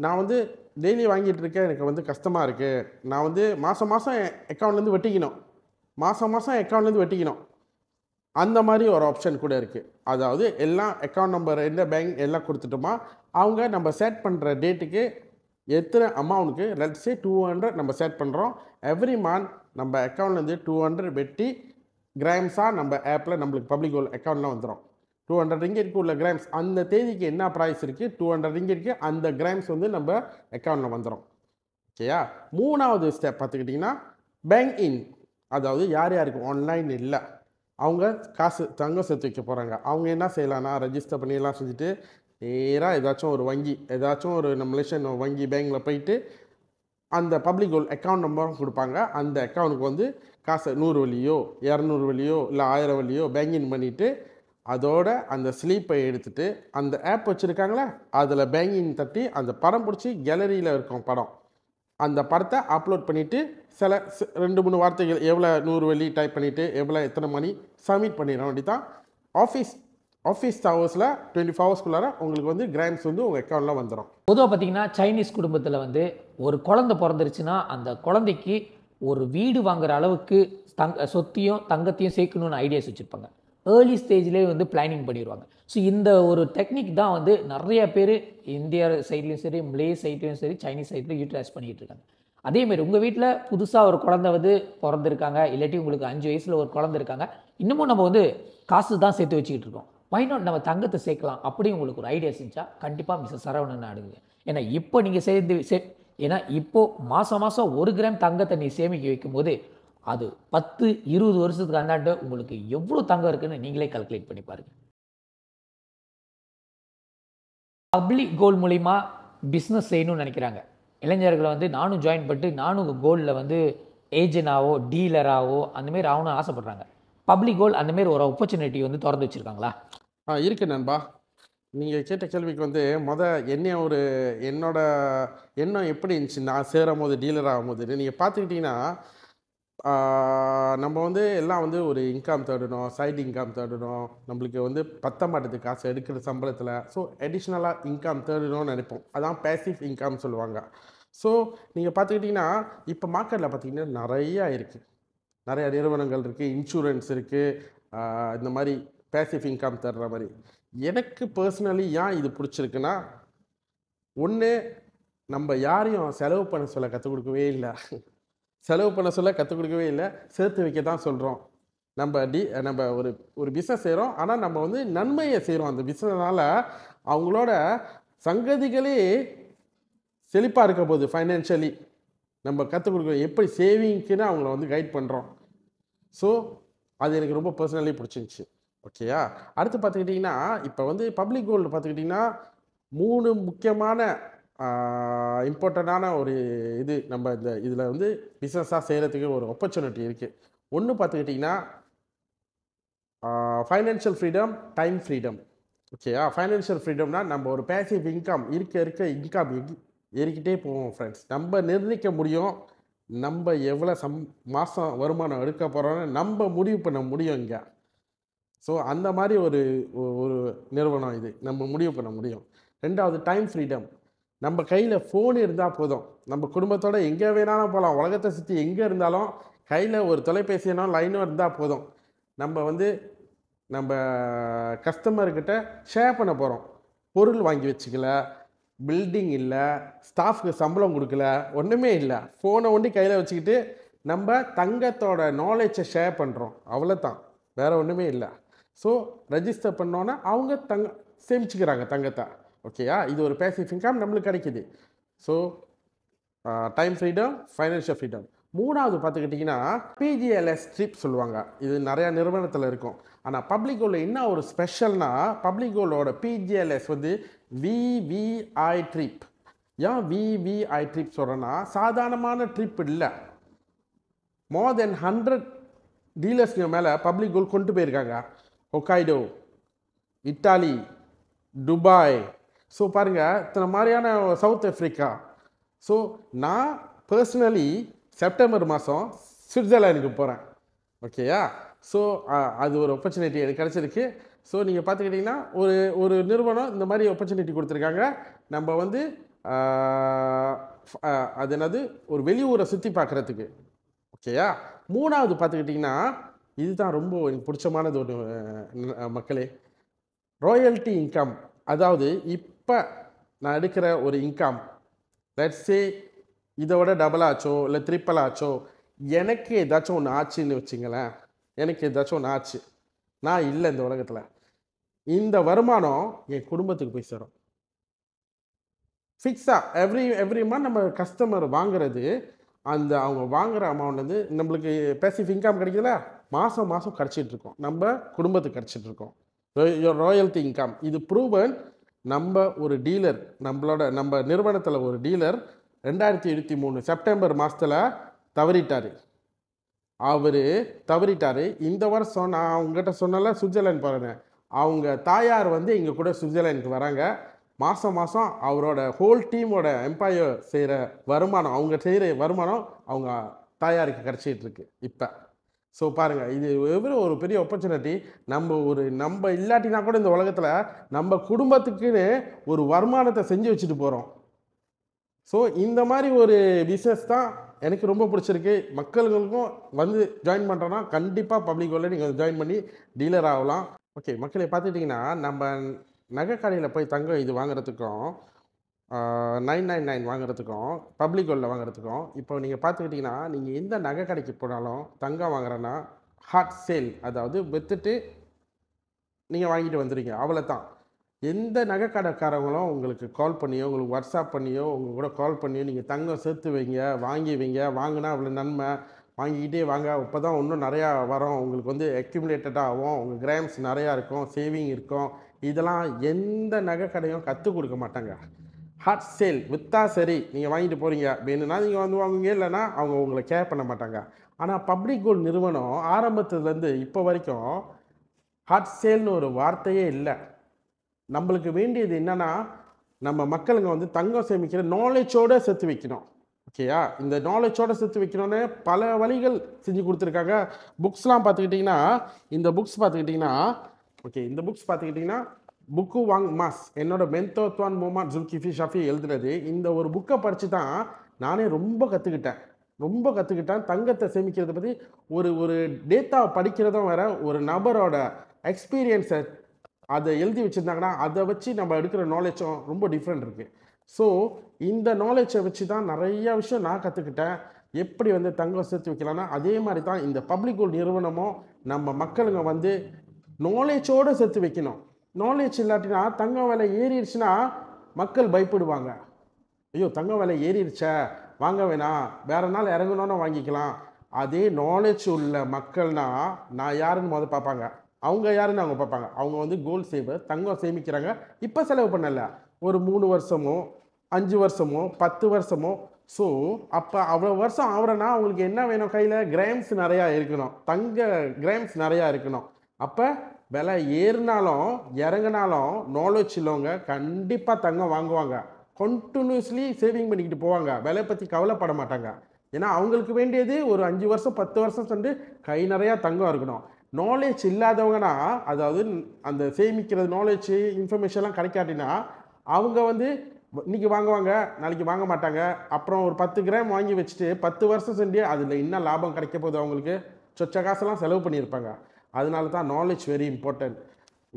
நான் வந்து டெய்லி வாங்கிட்டு இருக்கேன் எனக்கு வந்து கஷ்டமாக இருக்குது நான் வந்து மாதம் மாதம் அக்கௌண்ட்லேருந்து வெட்டிக்கணும் மாதம் மாதம் அக்கௌண்ட்லேருந்து வெட்டிக்கணும் அந்த மாதிரி ஒரு ஆப்ஷன் கூட இருக்குது அதாவது எல்லாம் அக்கௌண்ட் நம்பர் எந்த பேங்க் எல்லாம் கொடுத்துட்டோமா அவங்க நம்ம செட் பண்ணுற டேட்டுக்கு எத்தனை அமௌண்ட்டுக்கு லெட்ஸே டூ ஹண்ட்ரட் நம்ம செட் பண்ணுறோம் எவ்ரி மந்த் நம்ம அக்கௌண்ட்லேருந்து டூ ஹண்ட்ரட் வெட்டி கிராம்ஸாக நம்ம ஆப்பில் நம்மளுக்கு பப்ளிக் அக்கௌண்ட்லாம் வந்துடும் டூ ஹண்ட்ரட் ரிங்கெட்க்கு உள்ள கிராம்ஸ் அந்த தேதிக்கு என்ன ப்ரைஸ் இருக்குது டூ ஹண்ட்ரட் ரிங்கெட்க்கு அந்த கிராம்ஸ் வந்து நம்ம அக்கௌண்ட்டில் வந்துடும் ஓகேயா மூணாவது ஸ்டெப் பார்த்துக்கிட்டிங்கன்னா பேங்க் இன் அதாவது யார் யாருக்கு ஆன்லைன் இல்லை அவங்க காசு தங்கம் சேர்த்து வைக்க போகிறாங்க அவங்க என்ன செய்யலாம்னா ரெஜிஸ்டர் பண்ணியெல்லாம் செஞ்சுட்டு நேராக ஏதாச்சும் ஒரு வங்கி ஏதாச்சும் ஒரு நம்மளேஷன் வங்கி பேங்கில் போயிட்டு அந்த பப்ளிக் அக்கௌண்ட் நம்பரும் கொடுப்பாங்க அந்த அக்கௌண்ட்டுக்கு வந்து காசை நூறு வழியோ இரநூறு வழியோ இல்லை ஆயிரம் வழியோ பேங்கிங் பண்ணிவிட்டு அதோட அந்த ஸ்லீப்பை எடுத்துட்டு அந்த ஆப் வச்சுருக்காங்களே அதில் பேங்கிங் தட்டி அந்த படம் பிடிச்சி கேலரியில் இருக்கும் படம் அந்த படத்தை அப்லோட் பண்ணிவிட்டு சில ரெண்டு மூணு வார்த்தைகள் எவ்வளோ நூறு வெள்ளி டைப் பண்ணிவிட்டு எவ்வளோ எத்தனை மணி சப்மிட் பண்ணிடுறோம் அப்படி தான் ஆஃபீஸ் ஆஃபீஸ் ஹவர்ஸில் டுவெண்ட்டி ஃபோர் ஹவர்ஸ்குள்ளார உங்களுக்கு வந்து கிராம்ஸ் வந்து உங்கள் அக்கௌண்ட்டில் வந்துடும் பொதுவாக பார்த்தீங்கன்னா சைனீஸ் குடும்பத்தில் வந்து ஒரு குழந்தை பிறந்துருச்சுன்னா அந்த குழந்தைக்கு ஒரு வீடு வாங்குற அளவுக்கு தங்க சொத்தையும் தங்கத்தையும் சேர்க்கணும்னு ஐடியாஸ் வச்சுருப்பாங்க ஏர்லி ஸ்டேஜ்லேயே வந்து பிளானிங் பண்ணிடுவாங்க ஸோ இந்த ஒரு டெக்னிக் தான் வந்து நிறைய பேர் இந்தியா சைட்லேயும் சரி மலே சைட்லேயும் சரி சைனீஸ் சைட்லேயும் யூட்டிலைஸ் பண்ணிகிட்டு இருக்காங்க அதேமாரி உங்கள் வீட்டில் புதுசாக ஒரு குழந்தை வந்து பிறந்திருக்காங்க இல்லாட்டி உங்களுக்கு அஞ்சு வயசில் ஒரு குழந்தை இருக்காங்க இன்னமும் நம்ம வந்து காசு தான் சேர்த்து வச்சுக்கிட்டு இருக்கோம் வைநாட் நம்ம தங்கத்தை சேர்க்கலாம் அப்படி உங்களுக்கு ஒரு ஐடியா செஞ்சால் கண்டிப்பாக மிஸ் சரவணன் ஆடுங்க ஏன்னா இப்போ நீங்கள் சேர்ந்து சே ஏன்னா இப்போது மாதம் மாதம் ஒரு கிராம் தங்கத்தை நீ சேமிக்க வைக்கும்போது அது பத்து இருபது வருஷத்துக்கு அந்தாண்டு உங்களுக்கு எவ்வளோ தங்கம் இருக்குன்னு நீங்களே கல்குலேட் பண்ணி பாருங்கள் பப்ளிக் கோல் மூலிமா பிஸ்னஸ் செய்யணும்னு நினைக்கிறாங்க இளைஞர்களை வந்து நானும் ஜாயின் பண்ணிட்டு நானும் கோல்டில் வந்து ஏஜென்டாவோ டீலராகவோ அந்தமாரி ஆகணும்னு ஆசைப்பட்றாங்க பப்ளிக் கோல் அந்தமாரி ஒரு ஆப்பர்ச்சுனிட்டி வந்து திறந்து வச்சுருக்காங்களா ஆ இருக்குது நண்பா நீங்கள் கேட்ட கேள்விக்கு வந்து மொதல் என்ன ஒரு என்னோட எண்ணம் எப்படி இருந்துச்சு நான் சேரும் போது டீலர் ஆகும்போது நீங்கள் பார்த்துக்கிட்டிங்கன்னா நம்ம வந்து எல்லாம் வந்து ஒரு இன்கம் தேடணும் சைடு இன்கம் தேடணும் நம்மளுக்கு வந்து பத்த மாட்டது காசு எடுக்கிற சம்பளத்தில் ஸோ அடிஷ்னலாக இன்கம் தேடணும்னு நினைப்போம் அதான் பேசிவ் இன்கம் சொல்லுவாங்க ஸோ நீங்கள் பார்த்துக்கிட்டிங்கன்னா இப்போ மார்க்கெட்டில் பார்த்திங்கன்னா நிறையா இருக்குது நிறையா நிறுவனங்கள் இருக்குது இன்சூரன்ஸ் இருக்குது இந்த மாதிரி பேசிவ் இன்கம் தேடுற மாதிரி எனக்கு பர்சனலி ஏன் இது பிடிச்சிருக்குன்னா ஒன்று நம்ம யாரையும் செலவு பண்ண சொல்ல கற்றுக் கொடுக்கவே இல்லை செலவு பண்ண சொல்ல கற்றுக் கொடுக்கவே இல்லை சேர்த்து வைக்க தான் சொல்கிறோம் நம்ம டி நம்ம ஒரு ஒரு பிஸ்னஸ் செய்கிறோம் ஆனால் நம்ம வந்து நன்மையை செய்கிறோம் அந்த பிஸ்னஸ்னால் அவங்களோட சங்கதிகளே செழிப்பாக இருக்க போகுது ஃபைனான்ஷியலி நம்ம கற்றுக் கொடுக்குறோம் எப்படி சேவிங்க்குன்னு அவங்கள வந்து கைட் பண்ணுறோம் ஸோ அது எனக்கு ரொம்ப பர்சனலி பிடிச்சிருந்துச்சி ஓகேயா அடுத்து பார்த்துக்கிட்டிங்கன்னா இப்போ வந்து பப்ளிக் கோல்டு பார்த்துக்கிட்டிங்கன்னா மூணு முக்கியமான இம்பார்ட்டண்ட்டான ஒரு இது நம்ம இந்த இதில் வந்து பிஸ்னஸாக செய்கிறதுக்கு ஒரு ஆப்பர்ச்சுனிட்டி இருக்குது ஒன்று பார்த்துக்கிட்டிங்கன்னா ஃபைனான்ஷியல் ஃப்ரீடம் டைம் ஃப்ரீடம் ஓகேயா ஃபைனான்ஷியல் ஃப்ரீடம்னா நம்ம ஒரு பேசிவ் இன்கம் இருக்க இருக்க இன்கம் ஏறிக்கிட்டே போவோம் ஃப்ரெண்ட்ஸ் நம்ம நிர்ணயிக்க முடியும் நம்ம எவ்வளோ சம் மாதம் வருமானம் எடுக்க போகிறோன்னு நம்ம முடிவு பண்ண முடியும் இங்கே ஸோ அந்த மாதிரி ஒரு ஒரு நிறுவனம் இது நம்ம முடிவு பண்ண முடியும் ரெண்டாவது டைம் ஃப்ரீடம் நம்ம கையில் ஃபோன் இருந்தால் போதும் நம்ம குடும்பத்தோடு எங்கே வேணாலும் போகலாம் உலகத்தை சுற்றி எங்கே இருந்தாலும் கையில் ஒரு தொலைபேசியனோ லைனும் இருந்தால் போதும் நம்ம வந்து நம்ம கஸ்டமர்கிட்ட ஷேர் பண்ண போகிறோம் பொருள் வாங்கி வச்சுக்கல பில்டிங் இல்லை ஸ்டாஃப்க்கு சம்பளம் கொடுக்கல ஒன்றுமே இல்லை ஃபோனை ஒண்டி கையில் வச்சுக்கிட்டு நம்ம தங்கத்தோட நாலேஜை ஷேர் பண்ணுறோம் அவ்வளோதான் வேறு ஒன்றுமே இல்லை ஸோ ரெஜிஸ்டர் பண்ணோன்னே அவங்க தங்க சேமிச்சுக்கிறாங்க தங்கத்தை ஓகேயா ah, இது ஒரு பேசிவ் இன்கம் நம்மளுக்கு கிடைக்கிது so time freedom financial freedom மூணாவது பார்த்துக்கிட்டிங்கன்னா பிஜிஎல்எஸ் ட்ரிப் சொல்லுவாங்க இது நிறையா நிறுவனத்தில் இருக்கும் ஆனால் பப்ளிக் கோலில் என்ன ஒரு ஸ்பெஷல்னால் பப்ளிக் கோலோட பிஜிஎல்எஸ் வந்து விவிஐ ட்ரிப் ஏன் விவிஐ ட்ரிப் சொல்கிறேன்னா சாதாரணமான ட்ரிப் இல்லை மோர் தென் ஹண்ட்ரட் டீலர்ஸ்க்கு மேலே பப்ளிக் கோல் கொண்டு போயிருக்காங்க ஒக்காய்டோ இட்டாலி துபாய் ஸோ பாருங்கள் இத்தனை மாதிரியான சவுத் ஆஃப்ரிக்கா ஸோ நான் பர்சனலி செப்டம்பர் மாதம் சுவிட்சர்லாண்டுக்கு போகிறேன் ஓகேயா ஸோ அது ஒரு ஆப்பர்ச்சுனிட்டி எனக்கு கிடச்சிருக்கு ஸோ நீங்கள் பார்த்துக்கிட்டிங்கன்னா ஒரு ஒரு நிறுவனம் இந்த மாதிரி ஆப்பர்ச்சுனிட்டி கொடுத்துருக்காங்க நம்ம வந்து அது என்னது ஒரு வெளியூரை சுற்றி பார்க்குறதுக்கு ஓகேயா மூணாவது பார்த்துக்கிட்டிங்கன்னா இதுதான் ரொம்ப எனக்கு பிடிச்சமானது ஒன்று மக்களே ராயல்ட்டி இன்கம் அதாவது இப் இப்போ நான் எடுக்கிற ஒரு இன்கம் லட்சே இதை இதோட டபுள் ஆச்சோ இல்லை ட்ரிப்பிள் ஆச்சோ எனக்கு ஏதாச்சும் ஒன்று ஆச்சுன்னு வச்சுங்களேன் எனக்கு ஏதாச்சும் ஒன்று ஆச்சு நான் இல்லை இந்த உலகத்தில் இந்த வருமானம் என் குடும்பத்துக்கு போய் சேரும் ஃபிக்ஸாக எவ்ரி எவ்ரி மந்த் நம்ம கஸ்டமர் வாங்குறது அந்த அவங்க வாங்குகிற அமௌண்ட்லேருந்து நம்மளுக்கு பேசிஃப் இன்கம் கிடைக்கல மாதம் மாதம் கிடச்சிட்ருக்கோம் நம்ம குடும்பத்துக்கு கிடச்சிட்ருக்கோம் ராயல்ட்டி இன்கம் இது ப்ரூவன் நம்ம ஒரு டீலர் நம்மளோட நம்ம நிறுவனத்தில் ஒரு டீலர் ரெண்டாயிரத்தி இருபத்தி மூணு செப்டம்பர் மாதத்தில் தவறிட்டார் அவர் தவறிட்டார் இந்த வருஷம் நான் அவங்ககிட்ட சொன்னல சுவிட்சர்லேண்ட் போகிறேன் அவங்க தாயார் வந்து இங்கே கூட சுவிட்சர்லேண்டுக்கு வராங்க மாதம் மாதம் அவரோட ஹோல் டீமோட எம்பாயர் செய்கிற வருமானம் அவங்க செய்கிற வருமானம் அவங்க தாயாருக்கு கிடச்சிட்ருக்கு இப்போ ஸோ பாருங்கள் இது எவ்வளோ ஒரு பெரிய ஆப்பர்ச்சுனிட்டி நம்ம ஒரு நம்ம இல்லாட்டினா கூட இந்த உலகத்தில் நம்ம குடும்பத்துக்குன்னு ஒரு வருமானத்தை செஞ்சு வச்சுட்டு போகிறோம் ஸோ இந்த மாதிரி ஒரு பிஸ்னஸ் தான் எனக்கு ரொம்ப பிடிச்சிருக்கு மக்களுக்கும் வந்து ஜாயின் பண்ணுறோன்னா கண்டிப்பாக பப்ளிக் வரல நீங்கள் ஜாயின் பண்ணி டீலர் ஆகலாம் ஓகே மக்களை பார்த்துட்டிங்கன்னா நம்ம நகை கடையில் போய் தங்கம் இது வாங்குறதுக்கும் நைன் நைன் நைன் வாங்குறதுக்கும் பப்ளிக் கோல்டில் வாங்குறதுக்கும் இப்போ நீங்கள் பார்த்துக்கிட்டிங்கன்னா நீங்கள் எந்த நகை கடைக்கு போனாலும் தங்கம் வாங்குறேன்னா ஹாட் சேல் அதாவது விற்றுட்டு நீங்கள் வாங்கிட்டு வந்துடுங்க அவ்வளோ தான் எந்த நகை கடைக்காரங்களும் உங்களுக்கு கால் பண்ணியோ உங்களுக்கு வாட்ஸ்அப் பண்ணியோ உங்கள் கூட கால் பண்ணியோ நீங்கள் தங்கம் சேர்த்து வைங்க வாங்கி வைங்க வாங்கினா அவ்வளோ நன்மை வாங்கிக்கிட்டே வாங்க இப்போ தான் இன்னும் நிறையா வரும் உங்களுக்கு வந்து அக்யூமுலேட்டடாக ஆகும் உங்கள் கிராம்ஸ் நிறையா இருக்கும் சேவிங் இருக்கும் இதெல்லாம் எந்த நகை கடையும் கற்றுக் கொடுக்க மாட்டாங்க ஹாட் சேல் வித்தா சரி நீங்கள் வாங்கிட்டு போகிறீங்க வேணும்னா நீங்கள் வந்து வாங்குவீங்க இல்லைனா அவங்க உங்களை கேர் பண்ண மாட்டாங்க ஆனால் பப்ளிக் கோல் நிறுவனம் ஆரம்பத்துலேருந்து இப்போ வரைக்கும் ஹாட் சேல்னு ஒரு வார்த்தையே இல்லை நம்மளுக்கு வேண்டியது என்னென்னா நம்ம மக்களுங்க வந்து தங்கம் சேமிக்கிற நாலேஜோடு செத்து வைக்கணும் ஓகேயா இந்த நாலேஜோடு செத்து வைக்கணுன்னு பல வழிகள் செஞ்சு கொடுத்துருக்காங்க புக்ஸ்லாம் பார்த்துக்கிட்டிங்கன்னா இந்த புக்ஸ் பார்த்துக்கிட்டிங்கன்னா ஓகே இந்த புக்ஸ் பார்த்துக்கிட்டிங்கன்னா புக்கு வாங் மாஸ் என்னோட மென்தோத்வான் மோமான் ஜுல்கிஃபி ஷாஃபி எழுதுனது இந்த ஒரு புக்கை படித்து தான் நானே ரொம்ப கற்றுக்கிட்டேன் ரொம்ப கற்றுக்கிட்டேன் தங்கத்தை சேமிக்கிறத பற்றி ஒரு ஒரு டேட்டா படிக்கிறதும் வேற ஒரு நபரோட எக்ஸ்பீரியன்ஸை அதை எழுதி வச்சுருந்தாங்கன்னா அதை வச்சு நம்ம எடுக்கிற நாலேஜும் ரொம்ப டிஃப்ரெண்ட் இருக்குது ஸோ இந்த நாலேஜை வச்சு தான் நிறையா விஷயம் நான் கற்றுக்கிட்டேன் எப்படி வந்து தங்கம் சேர்த்து வைக்கலாம்னா அதே மாதிரி தான் இந்த பப்ளிக் கோல்டு நிறுவனமும் நம்ம மக்களுங்க வந்து நாலேஜோடு சேர்த்து வைக்கணும் நாலேஜ் இல்லாட்டினா தங்கம் விலை ஏறிடுச்சுன்னா மக்கள் பயப்படுவாங்க ஐயோ தங்கம் விலை ஏறிடுச்சா வாங்க வேணாம் வேறு நாள் இறங்கணும்னா வாங்கிக்கலாம் அதே நாலேஜ் உள்ள மக்கள்னா நான் யாருன்னு முதல் பார்ப்பாங்க அவங்க யாருன்னு அவங்க பார்ப்பாங்க அவங்க வந்து கோல்டு சேவ் தங்கம் சேமிக்கிறாங்க இப்போ செலவு பண்ணலை ஒரு மூணு வருஷமோ அஞ்சு வருஷமோ பத்து வருஷமோ ஸோ அப்போ அவ்வளோ வருஷம் ஆகுறேன்னா அவங்களுக்கு என்ன வேணும் கையில் கிராம்ஸ் நிறையா இருக்கணும் தங்க கிராம்ஸ் நிறையா இருக்கணும் அப்போ விலை ஏறினாலும் இறங்கினாலும் நாலேஜ் இல்லவங்க கண்டிப்பாக தங்கம் வாங்குவாங்க கண்டினியூஸ்லி சேவிங் பண்ணிக்கிட்டு போவாங்க விலையை பற்றி கவலைப்பட மாட்டாங்க ஏன்னா அவங்களுக்கு வேண்டியது ஒரு அஞ்சு வருஷம் பத்து வருஷம் சென்று கை நிறையா தங்கம் இருக்கணும் நாலேஜ் இல்லாதவங்கன்னா அதாவது அந்த சேமிக்கிறது நாலேஜ் இன்ஃபர்மேஷன்லாம் கிடைக்காட்டினா அவங்க வந்து இன்றைக்கி வாங்குவாங்க நாளைக்கு வாங்க மாட்டாங்க அப்புறம் ஒரு பத்து கிராம் வாங்கி வச்சுட்டு பத்து வருஷம் சென்று அதில் என்ன லாபம் கிடைக்க போகுது அவங்களுக்கு சொச்ச காசெல்லாம் செலவு பண்ணியிருப்பாங்க அதனால தான் நாலேஜ் வெரி இம்பார்ட்டன்ட்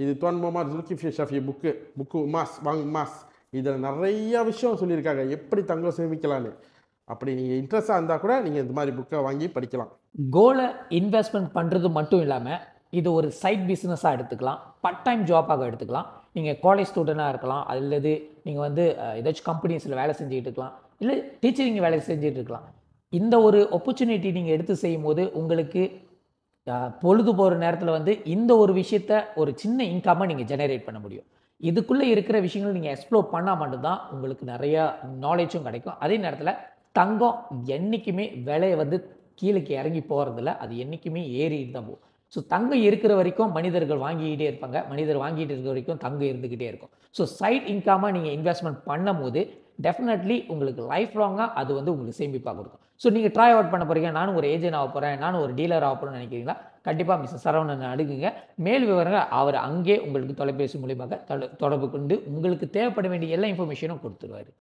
இது ஃபியூஸ் ஜுல்கிஃபி ஷஃபி புக்கு புக்கு மாஸ் வாங் மாஸ் இதில் நிறைய விஷயம் சொல்லியிருக்காங்க எப்படி தங்களை சேமிக்கலான்னு அப்படி நீங்கள் இன்ட்ரெஸ்டாக இருந்தால் கூட நீங்கள் இந்த மாதிரி புக்கை வாங்கி படிக்கலாம் கோலை இன்வெஸ்ட்மெண்ட் பண்ணுறது மட்டும் இல்லாமல் இது ஒரு சைட் பிஸ்னஸாக எடுத்துக்கலாம் பட் டைம் ஜாப்பாக எடுத்துக்கலாம் நீங்கள் காலேஜ் ஸ்டூடெண்ட்டாக இருக்கலாம் அல்லது நீங்கள் வந்து ஏதாச்சும் கம்பெனிஸில் வேலை செஞ்சுக்கிட்டு இருக்கலாம் இல்லை டீச்சரிங் வேலை செஞ்சுட்டு இருக்கலாம் இந்த ஒரு ஆப்பர்ச்சுனிட்டி நீங்கள் எடுத்து செய்யும் போது உங்களுக்கு பொழுது போகிற நேரத்தில் வந்து இந்த ஒரு விஷயத்த ஒரு சின்ன இன்கமாக நீங்கள் ஜெனரேட் பண்ண முடியும் இதுக்குள்ளே இருக்கிற விஷயங்கள் நீங்கள் எக்ஸ்ப்ளோர் பண்ணால் மட்டும்தான் உங்களுக்கு நிறையா நாலேஜும் கிடைக்கும் அதே நேரத்தில் தங்கம் என்றைக்குமே விலையை வந்து கீழேக்கு இறங்கி போகிறதில்ல அது என்றைக்குமே ஏறிட்டு தான் போகும் ஸோ தங்கம் இருக்கிற வரைக்கும் மனிதர்கள் வாங்கிக்கிட்டே இருப்பாங்க மனிதர் வாங்கிட்டு இருக்கிற வரைக்கும் தங்கம் இருந்துக்கிட்டே இருக்கும் ஸோ சைட் இன்கமாக நீங்கள் இன்வெஸ்ட்மெண்ட் பண்ணும் போது டெஃபினெட்லி உங்களுக்கு லைஃப் லாங்காக அது வந்து உங்களுக்கு சேமிப்பாக கொடுக்கும் ஸோ நீங்கள் ட்ரை அவுட் பண்ண போகிறீங்க நானும் ஒரு ஏஜென்ட் ஆக போகிறேன் நானும் ஒரு டீலர் ஆக போகிறேன்னு நினைக்கிறீங்களா கண்டிப்பாக மிஸ் சரவணன் அணுகுங்க மேல் விவரங்கள் அவர் அங்கே உங்களுக்கு தொலைபேசி மூலியமாக தொடர்பு கொண்டு உங்களுக்கு தேவைப்பட வேண்டிய எல்லா இன்ஃபர்மேஷனும் கொடுத்துருவார்